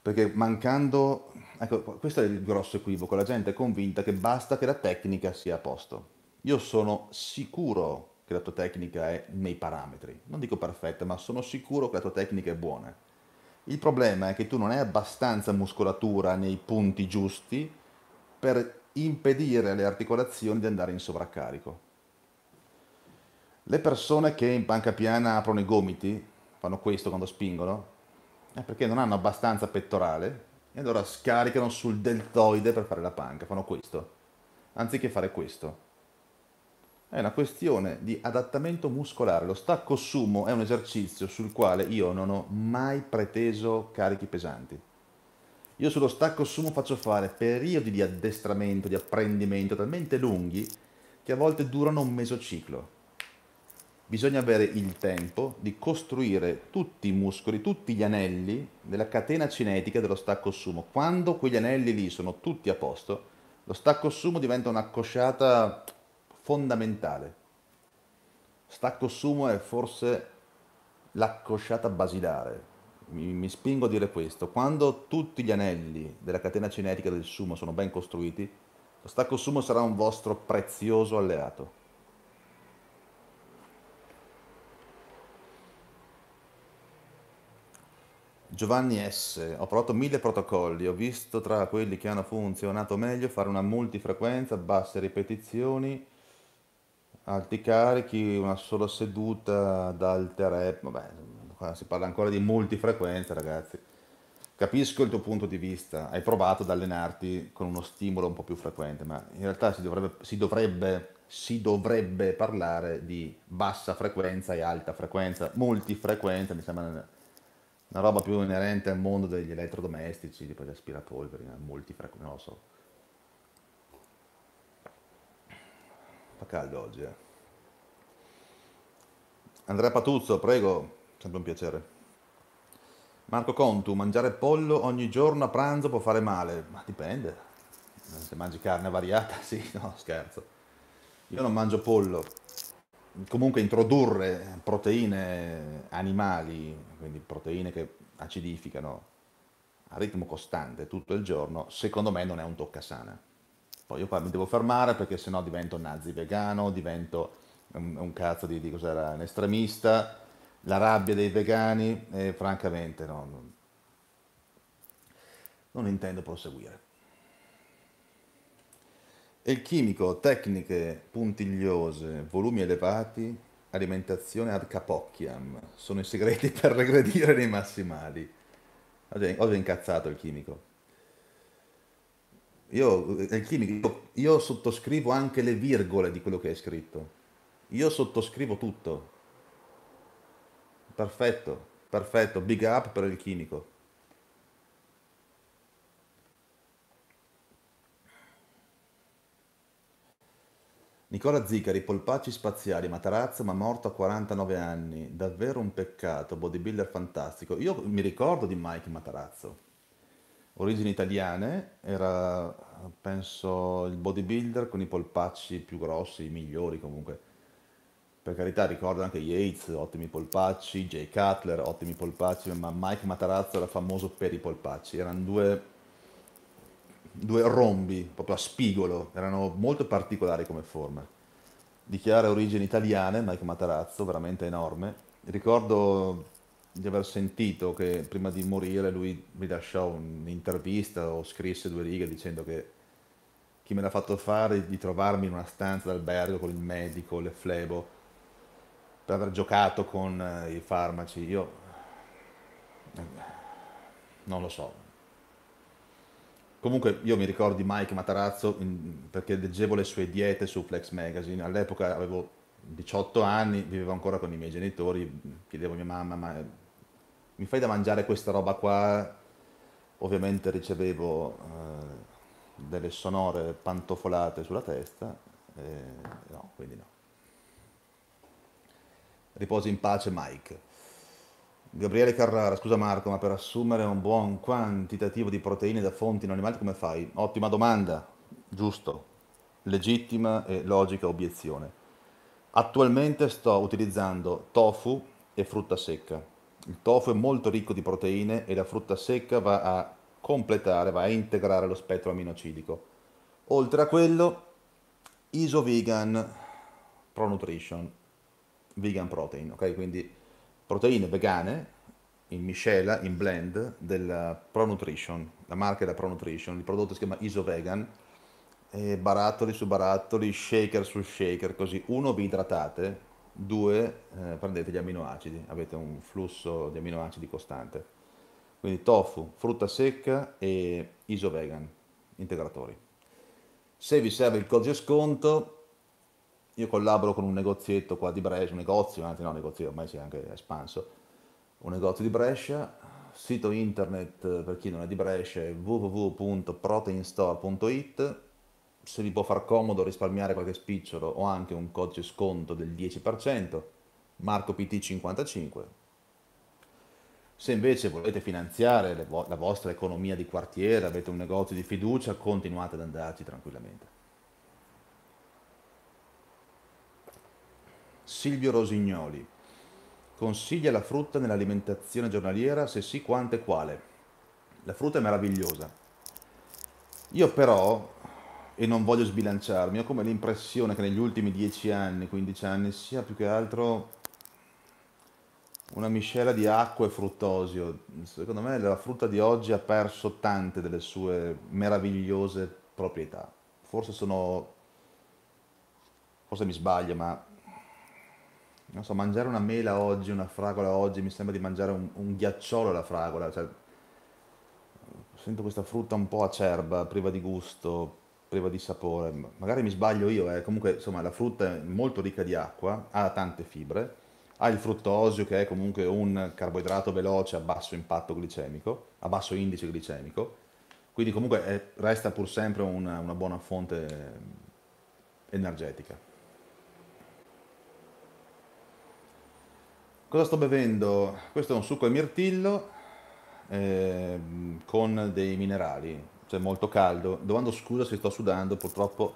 Perché mancando, ecco, questo è il grosso equivoco, la gente è convinta che basta che la tecnica sia a posto. Io sono sicuro che la tua tecnica è nei parametri, non dico perfetta, ma sono sicuro che la tua tecnica è buona il problema è che tu non hai abbastanza muscolatura nei punti giusti per impedire alle articolazioni di andare in sovraccarico. Le persone che in panca piana aprono i gomiti, fanno questo quando spingono, è perché non hanno abbastanza pettorale e allora scaricano sul deltoide per fare la panca, fanno questo, anziché fare questo è una questione di adattamento muscolare. Lo stacco sumo è un esercizio sul quale io non ho mai preteso carichi pesanti. Io sullo stacco sumo faccio fare periodi di addestramento, di apprendimento talmente lunghi che a volte durano un mesociclo. Bisogna avere il tempo di costruire tutti i muscoli, tutti gli anelli della catena cinetica dello stacco sumo. Quando quegli anelli lì sono tutti a posto, lo stacco sumo diventa una cosciata fondamentale. Stacco sumo è forse l'accosciata basilare, mi, mi spingo a dire questo, quando tutti gli anelli della catena cinetica del sumo sono ben costruiti, lo stacco sumo sarà un vostro prezioso alleato. Giovanni S. Ho provato mille protocolli, ho visto tra quelli che hanno funzionato meglio fare una multifrequenza, basse ripetizioni, alti carichi, una sola seduta ad alte rep, vabbè, qua si parla ancora di multifrequenza ragazzi. Capisco il tuo punto di vista, hai provato ad allenarti con uno stimolo un po' più frequente, ma in realtà si dovrebbe, si dovrebbe, si dovrebbe parlare di bassa frequenza e alta frequenza, multifrequenza mi sembra una roba più inerente al mondo degli elettrodomestici, tipo gli aspirapolveri, multifrequenza, non lo so. Fa caldo oggi, eh. Andrea Patuzzo, prego, sempre un piacere. Marco Contu, mangiare pollo ogni giorno a pranzo può fare male? Ma dipende, se mangi carne variata, [LAUGHS] sì, no, scherzo. Io non mangio pollo. Comunque introdurre proteine animali, quindi proteine che acidificano a ritmo costante tutto il giorno, secondo me non è un toccasana poi io qua mi devo fermare perché sennò divento nazi vegano, divento un, un cazzo di, di cos'era, un estremista, la rabbia dei vegani, e eh, francamente no, non, non intendo proseguire. E il chimico, tecniche puntigliose, volumi elevati, alimentazione ad capocchiam, sono i segreti [LAUGHS] per regredire nei massimali. Oggi è incazzato il chimico. Io, eh, eh, io, io sottoscrivo anche le virgole di quello che hai scritto. Io sottoscrivo tutto. Perfetto, perfetto. Big up per il chimico. Nicola Zicari, polpacci spaziali, Matarazzo ma morto a 49 anni, davvero un peccato, bodybuilder fantastico. Io mi ricordo di Mike Matarazzo, origini italiane, era penso il bodybuilder con i polpacci più grossi, i migliori comunque. Per carità ricordo anche Yates, ottimi polpacci, Jay Cutler, ottimi polpacci, ma Mike Matarazzo era famoso per i polpacci, erano due, due rombi, proprio a spigolo, erano molto particolari come forma. Di chiare origini italiane, Mike Matarazzo, veramente enorme. Ricordo di aver sentito che prima di morire lui mi lasciò un'intervista o scrisse due righe dicendo che chi me l'ha fatto fare di trovarmi in una stanza d'albergo con il medico, le flebo, per aver giocato con eh, i farmaci, io eh, non lo so. Comunque io mi ricordo di Mike Matarazzo perché leggevo le sue diete su Flex Magazine, all'epoca avevo 18 anni, vivevo ancora con i miei genitori, chiedevo a mia mamma, ma mi fai da mangiare questa roba qua? Ovviamente ricevevo eh, delle sonore pantofolate sulla testa, e no, quindi no. Riposi in pace Mike. Gabriele Carrara, scusa Marco, ma per assumere un buon quantitativo di proteine da fonti non animali come fai? Ottima domanda, giusto, legittima e logica obiezione. Attualmente sto utilizzando tofu e frutta secca. Il tofu è molto ricco di proteine e la frutta secca va a completare, va a integrare lo spettro aminocidico. Oltre a quello, iso vegan pro nutrition, vegan protein, ok? Quindi proteine vegane in miscela, in blend della Pro Nutrition, la marca è la Pro Nutrition, il prodotto si chiama iso vegan e barattoli su barattoli, shaker su shaker, così uno vi idratate, due eh, prendete gli aminoacidi, avete un flusso di aminoacidi costante. Quindi tofu, frutta secca e iso vegan integratori. Se vi serve il codice sconto, io collaboro con un negozietto qua di Brescia, un negozio, anzi no, negozio ormai si è anche espanso, un negozio di Brescia, sito internet eh, per chi non è di Brescia è www.proteinstore.it se vi può far comodo risparmiare qualche spicciolo o anche un codice sconto del 10%, Marco PT55. Se invece volete finanziare vo- la vostra economia di quartiere, avete un negozio di fiducia, continuate ad andarci tranquillamente. Silvio Rosignoli. Consiglia la frutta nell'alimentazione giornaliera? Se sì, quante e quale? La frutta è meravigliosa. Io però e non voglio sbilanciarmi, ho come l'impressione che negli ultimi 10 anni, 15 anni sia più che altro una miscela di acqua e fruttosio. Secondo me la frutta di oggi ha perso tante delle sue meravigliose proprietà. Forse sono forse mi sbaglio, ma non so, mangiare una mela oggi, una fragola oggi, mi sembra di mangiare un, un ghiacciolo alla fragola, cioè, sento questa frutta un po' acerba, priva di gusto, priva di sapore, magari mi sbaglio io, eh. comunque insomma la frutta è molto ricca di acqua, ha tante fibre, ha il fruttosio che è comunque un carboidrato veloce a basso impatto glicemico, a basso indice glicemico, quindi comunque è, eh, resta pur sempre una, una buona fonte mm, energetica. Cosa sto bevendo? Questo è un succo di mirtillo eh, con dei minerali, cioè molto caldo. Domando scusa se sto sudando, purtroppo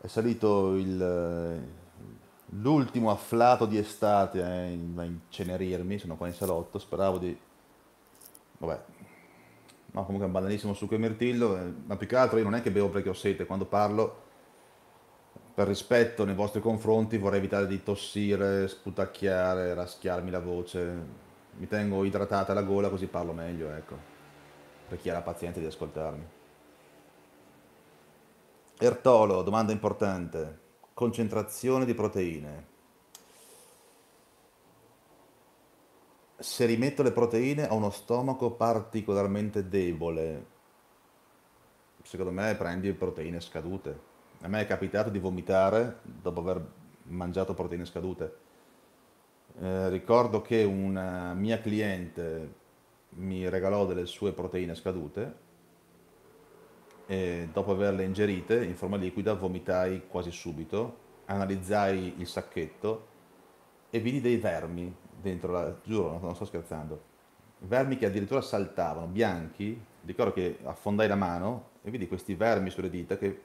è salito eh, l'ultimo afflato di estate eh, a incenerirmi, sono qua in salotto, speravo di... vabbè, no comunque è un bananissimo succo e mirtillo, eh, ma più che altro io non è che bevo perché ho sete, quando parlo per rispetto nei vostri confronti vorrei evitare di tossire, sputacchiare, raschiarmi la voce, mi tengo idratata la gola così parlo meglio, ecco, per chi ha la pazienza di ascoltarmi. Ertolo, domanda importante. Concentrazione di proteine. Se rimetto le proteine ho uno stomaco particolarmente debole. Secondo me prendi proteine scadute. A me è capitato di vomitare dopo aver mangiato proteine scadute. Eh, ricordo che una mia cliente mi regalò delle sue proteine scadute e dopo averle ingerite in forma liquida vomitai quasi subito, analizzai il sacchetto e vidi dei vermi dentro la... giuro, non sto scherzando, vermi che addirittura saltavano, bianchi, ricordo che affondai la mano e vidi questi vermi sulle dita che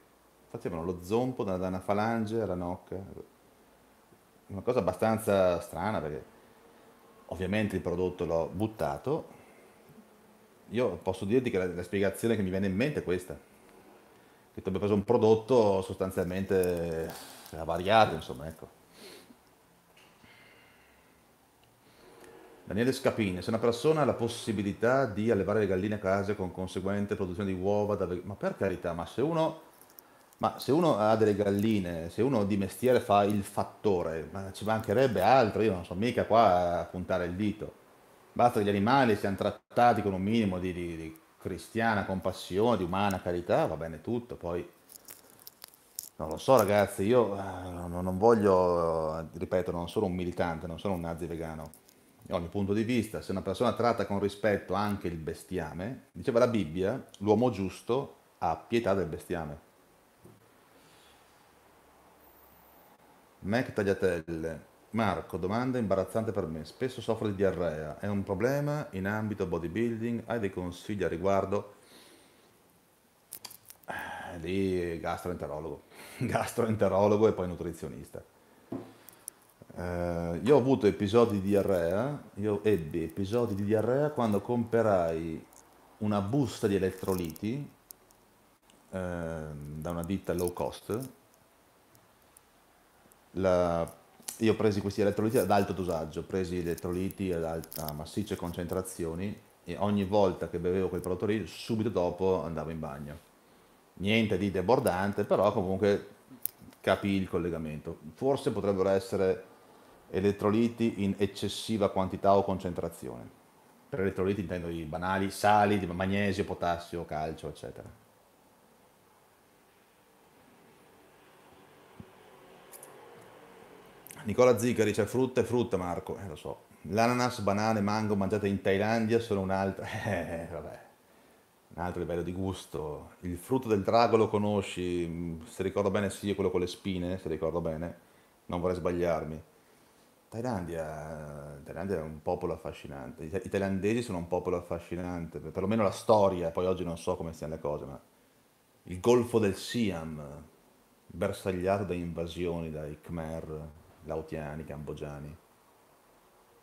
facevano lo zompo da una falange alla nocca, una cosa abbastanza strana perché ovviamente il prodotto l'ho buttato, io posso dirti che la, la spiegazione che mi viene in mente è questa che ti abbia preso un prodotto sostanzialmente eh, avariato, insomma, ecco. Daniele Scapini, se una persona ha la possibilità di allevare le galline a casa con conseguente produzione di uova, da... ma per carità, ma se, uno... ma se uno, ha delle galline, se uno di mestiere fa il fattore, ma ci mancherebbe altro, io non sono mica qua a puntare il dito. Basta che gli animali siano trattati con un minimo di, di, di cristiana compassione, di umana carità, va bene tutto, poi non lo so ragazzi, io eh, non voglio, ripeto, non sono un militante, non sono un nazi vegano. Io ho il mio punto di vista, se una persona tratta con rispetto anche il bestiame, diceva la Bibbia, l'uomo giusto ha pietà del bestiame. Mac Tagliatelle, Marco, domanda imbarazzante per me. Spesso soffro di diarrea. È un problema in ambito bodybuilding? Hai dei consigli a riguardo? Eh, lì gastroenterologo. [LAUGHS] gastroenterologo e poi nutrizionista. Eh, io ho avuto episodi di diarrea, io ebbi episodi di diarrea quando comperai una busta di elettroliti eh, da una ditta low cost. La io ho preso questi elettroliti ad alto dosaggio, ho preso elettroliti ad alta, a massicce concentrazioni e ogni volta che bevevo quel prodotto lì, subito dopo andavo in bagno. Niente di debordante, però comunque capii il collegamento. Forse potrebbero essere elettroliti in eccessiva quantità o concentrazione. Per elettroliti intendo i banali, sali, magnesio, potassio, calcio, eccetera. Nicola Zica dice frutta e frutta Marco, eh, lo so. L'ananas, banane, mango mangiate in Thailandia sono un altro, [LAUGHS] eh, eh, vabbè, un altro livello di gusto. Il frutto del drago lo conosci, mm, se ricordo bene sì, è quello con le spine, se ricordo bene, non vorrei sbagliarmi. Thailandia, Thailandia è un popolo affascinante, i thailandesi sono un popolo affascinante, perlomeno la storia, poi oggi non so come stiano le cose, ma il golfo del Siam, bersagliato da invasioni dai Khmer, laotiani, cambogiani.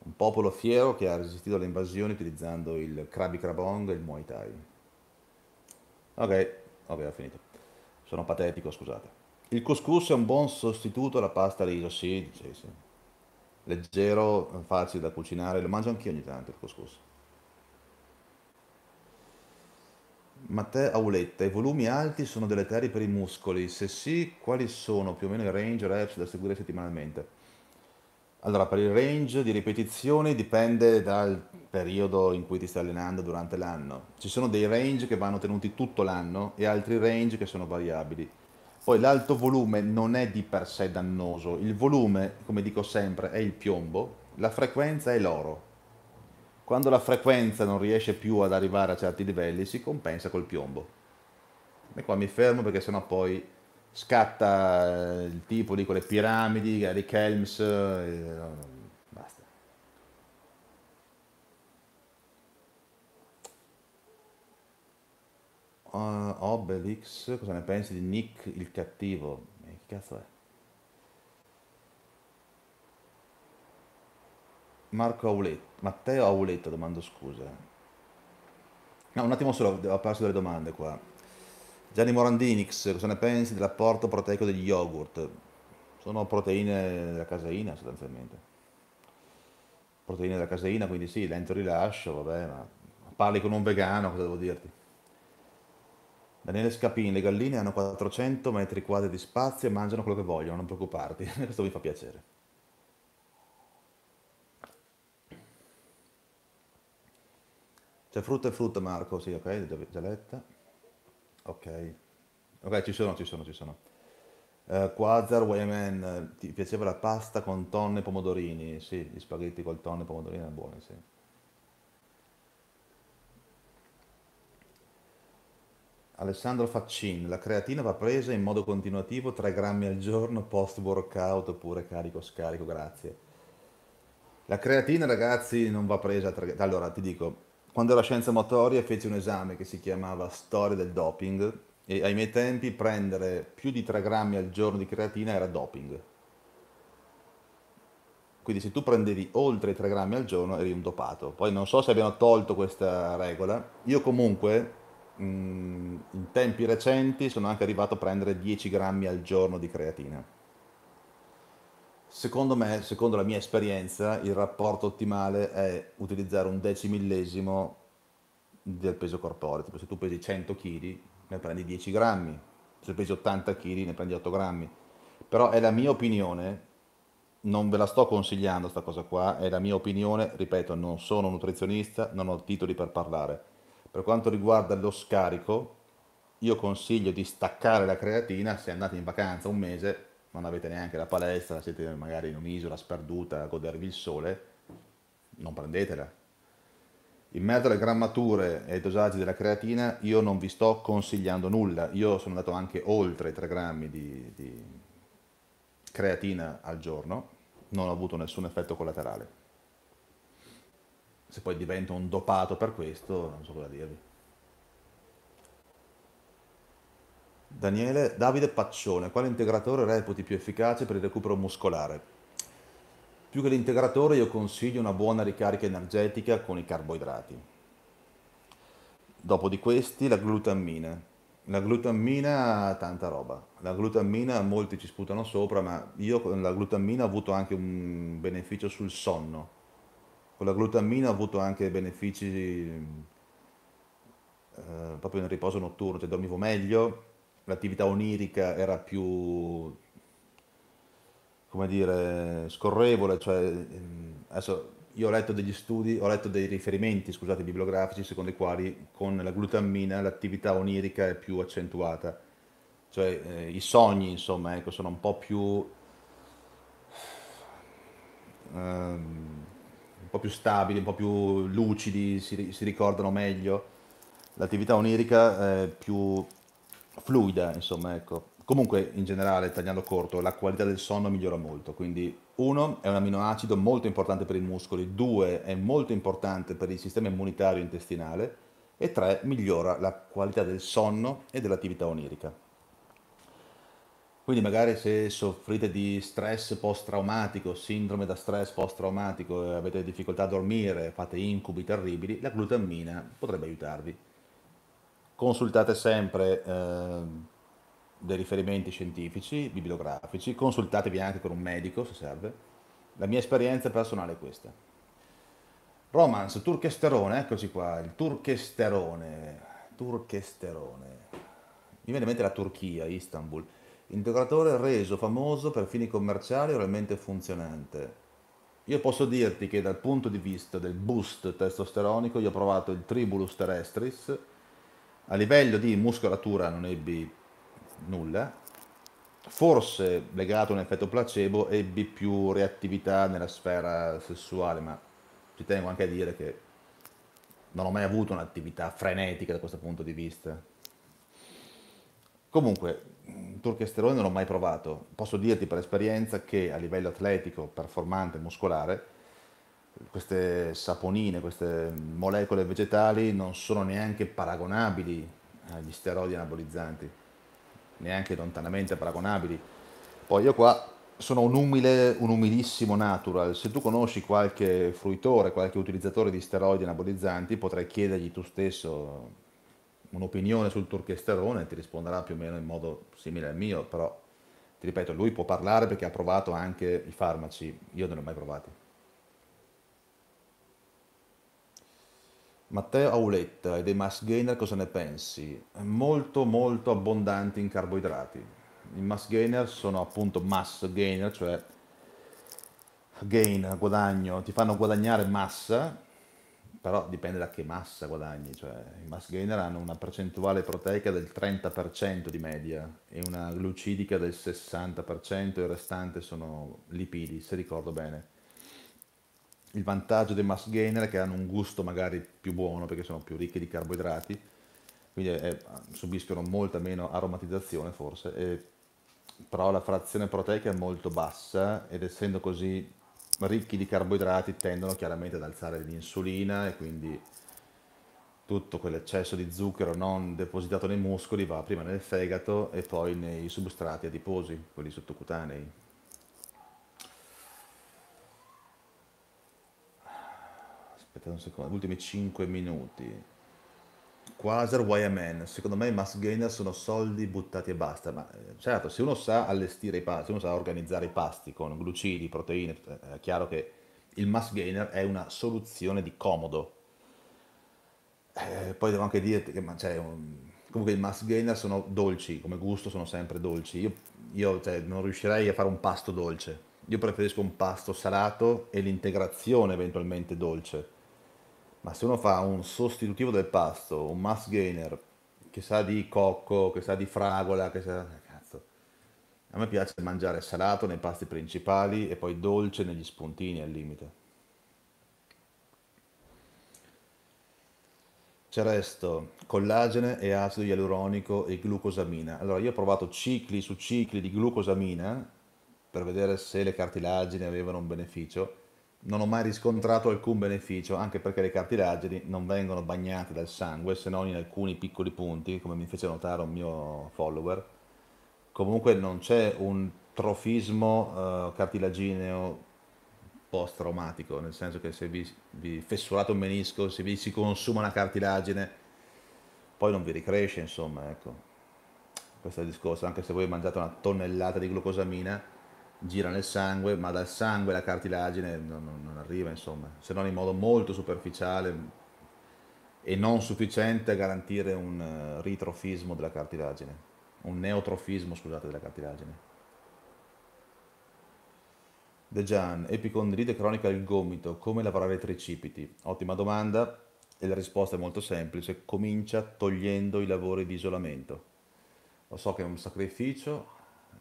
Un popolo fiero che ha resistito alle invasioni utilizzando il Krabi Krabong e il Muay Thai. Ok, vabbè, ho finito. Sono patetico, scusate. Il couscous è un buon sostituto alla pasta riso, sì, sì, sì. Leggero, eh, facile da cucinare, lo mangio anch'io ogni tanto il couscous. Matteo Auletta, i volumi alti sono deleteri per i muscoli? Se sì, quali sono più o meno i range reps da seguire settimanalmente? Allora, per il range di ripetizioni dipende dal periodo in cui ti stai allenando durante l'anno. Ci sono dei range che vanno tenuti tutto l'anno e altri range che sono variabili. Poi l'alto volume non è di per sé dannoso, il volume, come dico sempre, è il piombo, la frequenza è l'oro. Quando la frequenza non riesce più ad arrivare a certi livelli si compensa col piombo. E qua mi fermo perché sennò poi scatta eh, il tipo di quelle piramidi, Gary eh, Kelms, eh, basta. Uh, Obelix, cosa ne pensi di Nick il cattivo? Che cazzo è? Marco Auletto, Matteo Auletto, domando scusa. No, un attimo solo, devo apparsi delle domande qua. Gianni Morandinix, cosa ne pensi dell'apporto proteico degli yogurt? Sono proteine della caseina sostanzialmente. Proteine della caseina, quindi sì, lento rilascio, vabbè, ma parli con un vegano, cosa devo dirti? Daniele Scapini, le galline hanno 400 metri quadri di spazio e mangiano quello che vogliono, non preoccuparti, [LAUGHS] questo mi fa piacere. C'è cioè, frutta e frutta Marco, sì, ok, già, già letta. Ok. Ok, ci sono, ci sono, ci sono. Uh, eh, Quazar, Wayman, ti piaceva la pasta con tonno e pomodorini? Sì, gli spaghetti col tonno e pomodorini erano buoni, sì. Alessandro Faccin, la creatina va presa in modo continuativo 3 grammi al giorno post workout oppure carico scarico, grazie. La creatina ragazzi non va presa, 3... allora ti dico, quando era scienza motoria feci un esame che si chiamava Storia del doping e ai miei tempi prendere più di 3 grammi al giorno di creatina era doping. Quindi se tu prendevi oltre i 3 grammi al giorno eri un dopato. Poi non so se abbiano tolto questa regola. Io comunque mm, in tempi recenti sono anche arrivato a prendere 10 grammi al giorno di creatina Secondo me, secondo la mia esperienza, il rapporto ottimale è utilizzare un decimillesimo del peso corporeo. Tipo se tu pesi 100 kg, ne prendi 10 grammi, se pesi 80 kg, ne prendi 8 grammi. Però è la mia opinione, non ve la sto consigliando questa cosa qua, è la mia opinione, ripeto, non sono un nutrizionista, non ho titoli per parlare. Per quanto riguarda lo scarico, io consiglio di staccare la creatina se andate in vacanza un mese non avete neanche la palestra, siete magari in un'isola sperduta a godervi il sole, non prendetela. In mezzo alle grammature e ai dosaggi della creatina, io non vi sto consigliando nulla. Io sono andato anche oltre i 3 grammi di, di creatina al giorno, non ho avuto nessun effetto collaterale. Se poi divento un dopato per questo, non so cosa dirvi. Daniele, Davide Paccione, quale integratore reputi più efficace per il recupero muscolare? Più che l'integratore io consiglio una buona ricarica energetica con i carboidrati. Dopo di questi la glutammina. La glutammina ha tanta roba. La glutammina molti ci sputano sopra, ma io con la glutammina ho avuto anche un beneficio sul sonno. Con la glutammina ho avuto anche benefici eh, proprio nel riposo notturno, cioè dormivo meglio, l'attività onirica era più, come dire, scorrevole, cioè, ehm, adesso io ho letto degli studi, ho letto dei riferimenti, scusate, bibliografici, secondo i quali con la glutammina l'attività onirica è più accentuata, cioè eh, i sogni, insomma, ecco, sono un po' più... Um, un po' più stabili, un po' più lucidi, si, si ricordano meglio. L'attività onirica è più fluida, insomma, ecco. Comunque, in generale, tagliando corto, la qualità del sonno migliora molto, quindi uno è un amminoacido molto importante per i muscoli, due è molto importante per il sistema immunitario intestinale e tre migliora la qualità del sonno e dell'attività onirica. Quindi magari se soffrite di stress post-traumatico, sindrome da stress post-traumatico, avete difficoltà a dormire, fate incubi terribili, la glutammina potrebbe aiutarvi consultate sempre eh, dei riferimenti scientifici, bibliografici, consultatevi anche con un medico se serve. La mia esperienza personale è questa. Romance, turchesterone, eccoci qua, il turchesterone, turchesterone. Mi viene in mente la Turchia, Istanbul. Integratore reso famoso per fini commerciali realmente funzionante. Io posso dirti che dal punto di vista del boost testosteronico io ho provato il Tribulus terrestris, a livello di muscolatura non ebbi nulla, forse legato a un effetto placebo ebbi più reattività nella sfera sessuale, ma ci tengo anche a dire che non ho mai avuto un'attività frenetica da questo punto di vista. Comunque, turchesterone non l'ho mai provato. Posso dirti per esperienza che a livello atletico, performante, muscolare, queste saponine, queste molecole vegetali non sono neanche paragonabili agli steroidi anabolizzanti, neanche lontanamente paragonabili. Poi io qua sono un umile, un umilissimo natural, se tu conosci qualche fruitore, qualche utilizzatore di steroidi anabolizzanti, potrai chiedergli tu stesso un'opinione sul turchesterone e ti risponderà più o meno in modo simile al mio, però ti ripeto, lui può parlare perché ha provato anche i farmaci, io non li ho mai provati. Matteo Auletta e dei mass gainer cosa ne pensi? Molto molto abbondanti in carboidrati. I mass gainer sono appunto mass gainer, cioè gain, guadagno, ti fanno guadagnare massa, però dipende da che massa guadagni, cioè i mass gainer hanno una percentuale proteica del 30% di media e una glucidica del 60%, il restante sono lipidi, se ricordo bene il vantaggio dei mass gainer è che hanno un gusto magari più buono perché sono più ricchi di carboidrati, quindi è, eh, subiscono molta meno aromatizzazione forse, e, però la frazione proteica è molto bassa ed essendo così ricchi di carboidrati tendono chiaramente ad alzare l'insulina e quindi tutto quell'eccesso di zucchero non depositato nei muscoli va prima nel fegato e poi nei substrati adiposi, quelli sottocutanei. aspettate un secondo, gli ultimi 5 minuti. Quasar, Wyaman, secondo me i mass gainer sono soldi buttati e basta, ma eh, certo se uno sa allestire i pasti, se uno sa organizzare i pasti con glucidi, proteine, eh, è chiaro che il mass gainer è una soluzione di comodo. Eh, poi devo anche dirti che cioè, comunque i mass gainer sono dolci, come gusto sono sempre dolci, io, io cioè, non riuscirei a fare un pasto dolce, io preferisco un pasto salato e l'integrazione eventualmente dolce ma se uno fa un sostitutivo del pasto, un mass gainer, che sa di cocco, che sa di fragola, che sa... Eh, cazzo. A me piace mangiare salato nei pasti principali e poi dolce negli spuntini al limite. C'è resto collagene e acido ialuronico e glucosamina. Allora, io ho provato cicli su cicli di glucosamina per vedere se le cartilagini avevano un beneficio non ho mai riscontrato alcun beneficio, anche perché le cartilagini non vengono bagnate dal sangue se non in alcuni piccoli punti, come mi fece notare un mio follower. Comunque non c'è un trofismo eh, cartilagineo post-traumatico, nel senso che se vi, vi fessurate un menisco, se vi si consuma una cartilagine, poi non vi ricresce, insomma, ecco. Questo è il discorso, anche se voi mangiate una tonnellata di glucosamina, gira nel sangue, ma dal sangue la cartilagine non, non, non arriva, insomma, se non in modo molto superficiale e non sufficiente a garantire un eh, ritrofismo della cartilagine, un neotrofismo, scusate, della cartilagine. De Gian, epicondilite cronica del gomito, come lavorare i tricipiti? Ottima domanda e la risposta è molto semplice, comincia togliendo i lavori di isolamento. Lo so che è un sacrificio,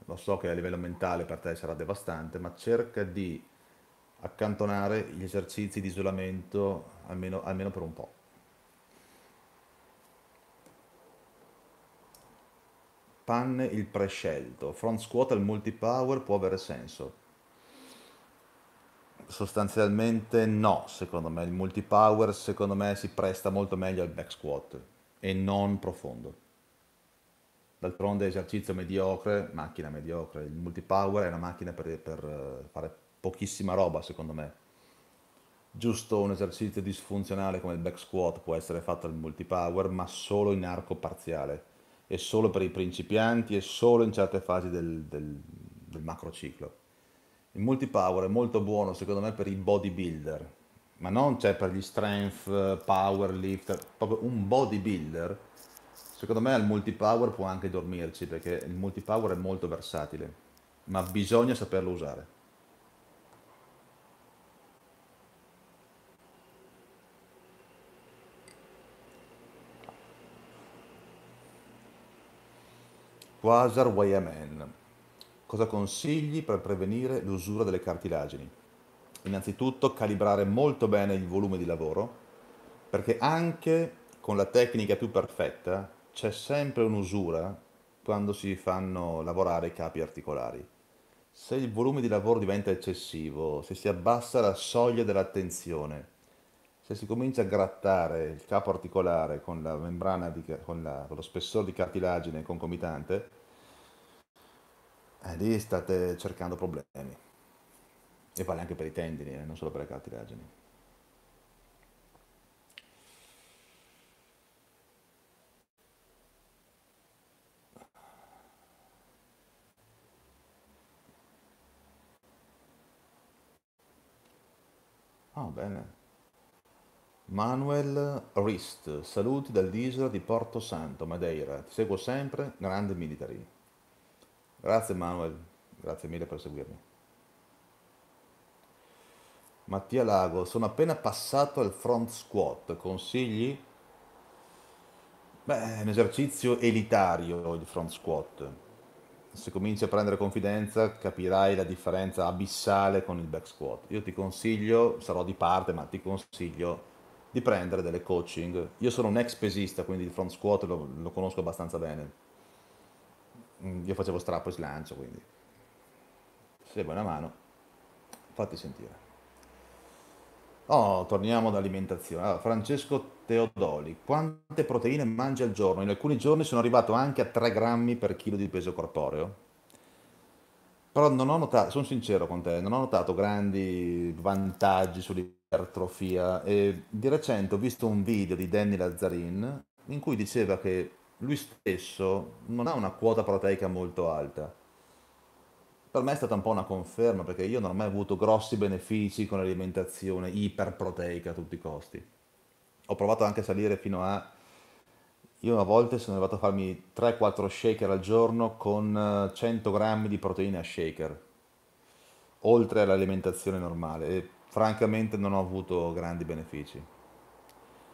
lo so che a livello mentale per te sarà devastante, ma cerca di accantonare gli esercizi di isolamento almeno, almeno per un po'. Panne il prescelto, front squat al multipower può avere senso sostanzialmente no, secondo me. Il multipower secondo me si presta molto meglio al back squat e non profondo. D'altronde esercizio mediocre, macchina mediocre. Il multipower è una macchina per, per eh, fare pochissima roba, secondo me. Giusto un esercizio disfunzionale come il back squat può essere fatto al multipower, ma solo in arco parziale e solo per i principianti e solo in certe fasi del, del, del macro ciclo. Il multipower è molto buono secondo me per i bodybuilder, ma non cioè per gli strength, eh, power lift, proprio un bodybuilder Secondo me al multipower può anche dormirci perché il multipower è molto versatile, ma bisogna saperlo usare. Quasar YMN. Cosa consigli per prevenire l'usura delle cartilagini? Innanzitutto calibrare molto bene il volume di lavoro, perché anche con la tecnica più perfetta c'è sempre un'usura quando si fanno lavorare i capi articolari. Se il volume di lavoro diventa eccessivo, se si abbassa la soglia dell'attenzione, se si comincia a grattare il capo articolare con la membrana, di, con, la, con, lo spessore di cartilagine concomitante, eh, lì state cercando problemi. E vale anche per i tendini, eh, non solo per le cartilagini. Oh, bene. Manuel Rist, saluti dall'isola di Porto Santo, Madeira. Ti seguo sempre, grande military. Grazie Manuel, grazie mille per seguirmi. Mattia Lago, sono appena passato al front squat, consigli? Beh, è un esercizio elitario il front squat se cominci a prendere confidenza capirai la differenza abissale con il back squat. Io ti consiglio, sarò di parte, ma ti consiglio di prendere delle coaching. Io sono un ex pesista, quindi il front squat lo, lo conosco abbastanza bene. Mm, io facevo strappo e slancio, quindi se vuoi una mano, fatti sentire. Oh, torniamo all'alimentazione. Allora, Francesco Teodoli, quante proteine mangi al giorno? In alcuni giorni sono arrivato anche a 3 grammi per chilo di peso corporeo. Però non ho notato, sono sincero con te, non ho notato grandi vantaggi sull'ipertrofia. E di recente ho visto un video di Danny Lazzarin in cui diceva che lui stesso non ha una quota proteica molto alta per me è stata un po' una conferma perché io non ho mai avuto grossi benefici con l'alimentazione iperproteica a tutti i costi. Ho provato anche a salire fino a... Io una volta sono arrivato a farmi 3-4 shaker al giorno con 100 eh, grammi di proteine a shaker, oltre all'alimentazione normale. E francamente non ho avuto grandi benefici.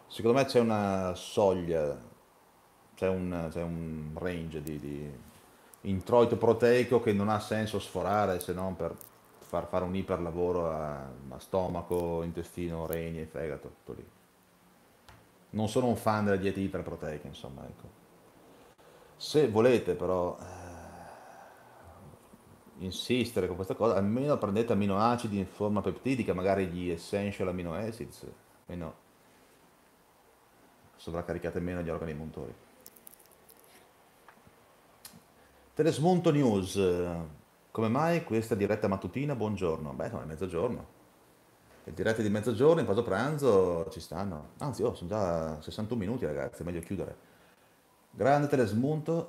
Secondo me c'è una soglia, c'è un, c'è un range di, di introito proteico che non ha senso sforare se non per far fare un iperlavoro a, a stomaco, intestino, reni e fegato, tutto lì. Non sono un fan delle diete iperproteiche, insomma, ecco. Se volete però eh, insistere con questa cosa, almeno prendete aminoacidi in forma peptidica, magari gli essential amino acids, almeno sovraccaricate meno gli organi montori. Telesmonto News, come mai questa diretta mattutina? Buongiorno. Beh, no, è mezzogiorno. Le dirette di mezzogiorno, in pausa pranzo, ci stanno. Anzi, oh, sono già 61 minuti, ragazzi, è meglio chiudere. Grande Telesmonto.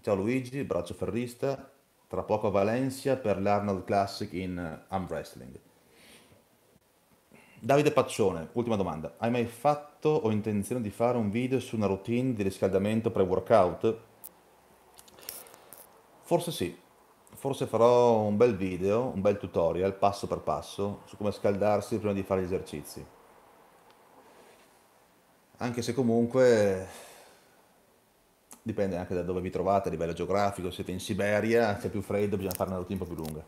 Ciao Luigi, braccio ferrista. Tra poco a Valencia per l'Arnold Classic in Arm Wrestling. Davide Paccione, ultima domanda. Hai mai fatto o intenzione di fare un video su una routine di riscaldamento pre-workout? Forse sì, forse farò un bel video, un bel tutorial passo per passo su come scaldarsi prima di fare gli esercizi. Anche se comunque dipende anche da dove vi trovate a livello geografico, siete in Siberia, se è più freddo bisogna fare una routine un po' più lunga.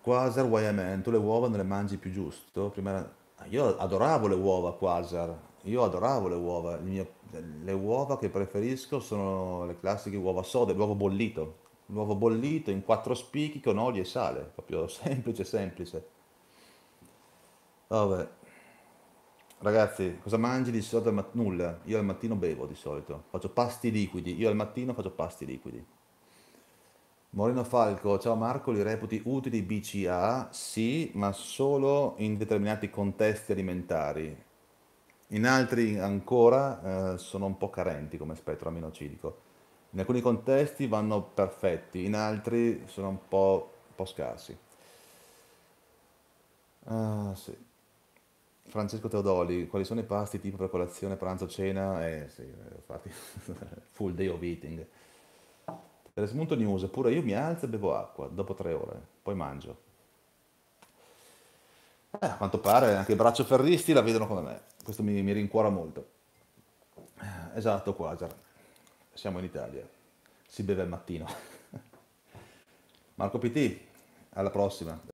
Quasar Wyamn, tu le uova non le mangi più giusto? Prima... Io adoravo le uova Quasar, io adoravo le uova, mio, le uova che preferisco sono le classiche uova sode, l'uovo bollito, l'uovo bollito in quattro spicchi con olio e sale, proprio [LAUGHS] semplice, semplice. Vabbè. Ragazzi, cosa mangi di solito Nulla, io al mattino bevo di solito, faccio pasti liquidi, io al mattino faccio pasti liquidi. Moreno Falco, ciao Marco, li reputi utili BCA? Sì, ma solo in determinati contesti alimentari in altri ancora eh, sono un po' carenti come spettro aminocidico. In alcuni contesti vanno perfetti, in altri sono un po', un po scarsi. Uh, sì. Francesco Teodoli, quali sono i pasti tipo per colazione, pranzo, cena? Eh sì, infatti, eh, [LAUGHS] full day of eating. Telespunto News, pure io mi alzo e bevo acqua dopo tre ore, poi mangio. Eh, a quanto pare anche i braccio ferristi la vedono come me questo mi, mi rincuora molto. Eh, esatto, Quasar, siamo in Italia, si beve al mattino. [LAUGHS] Marco PT, alla prossima.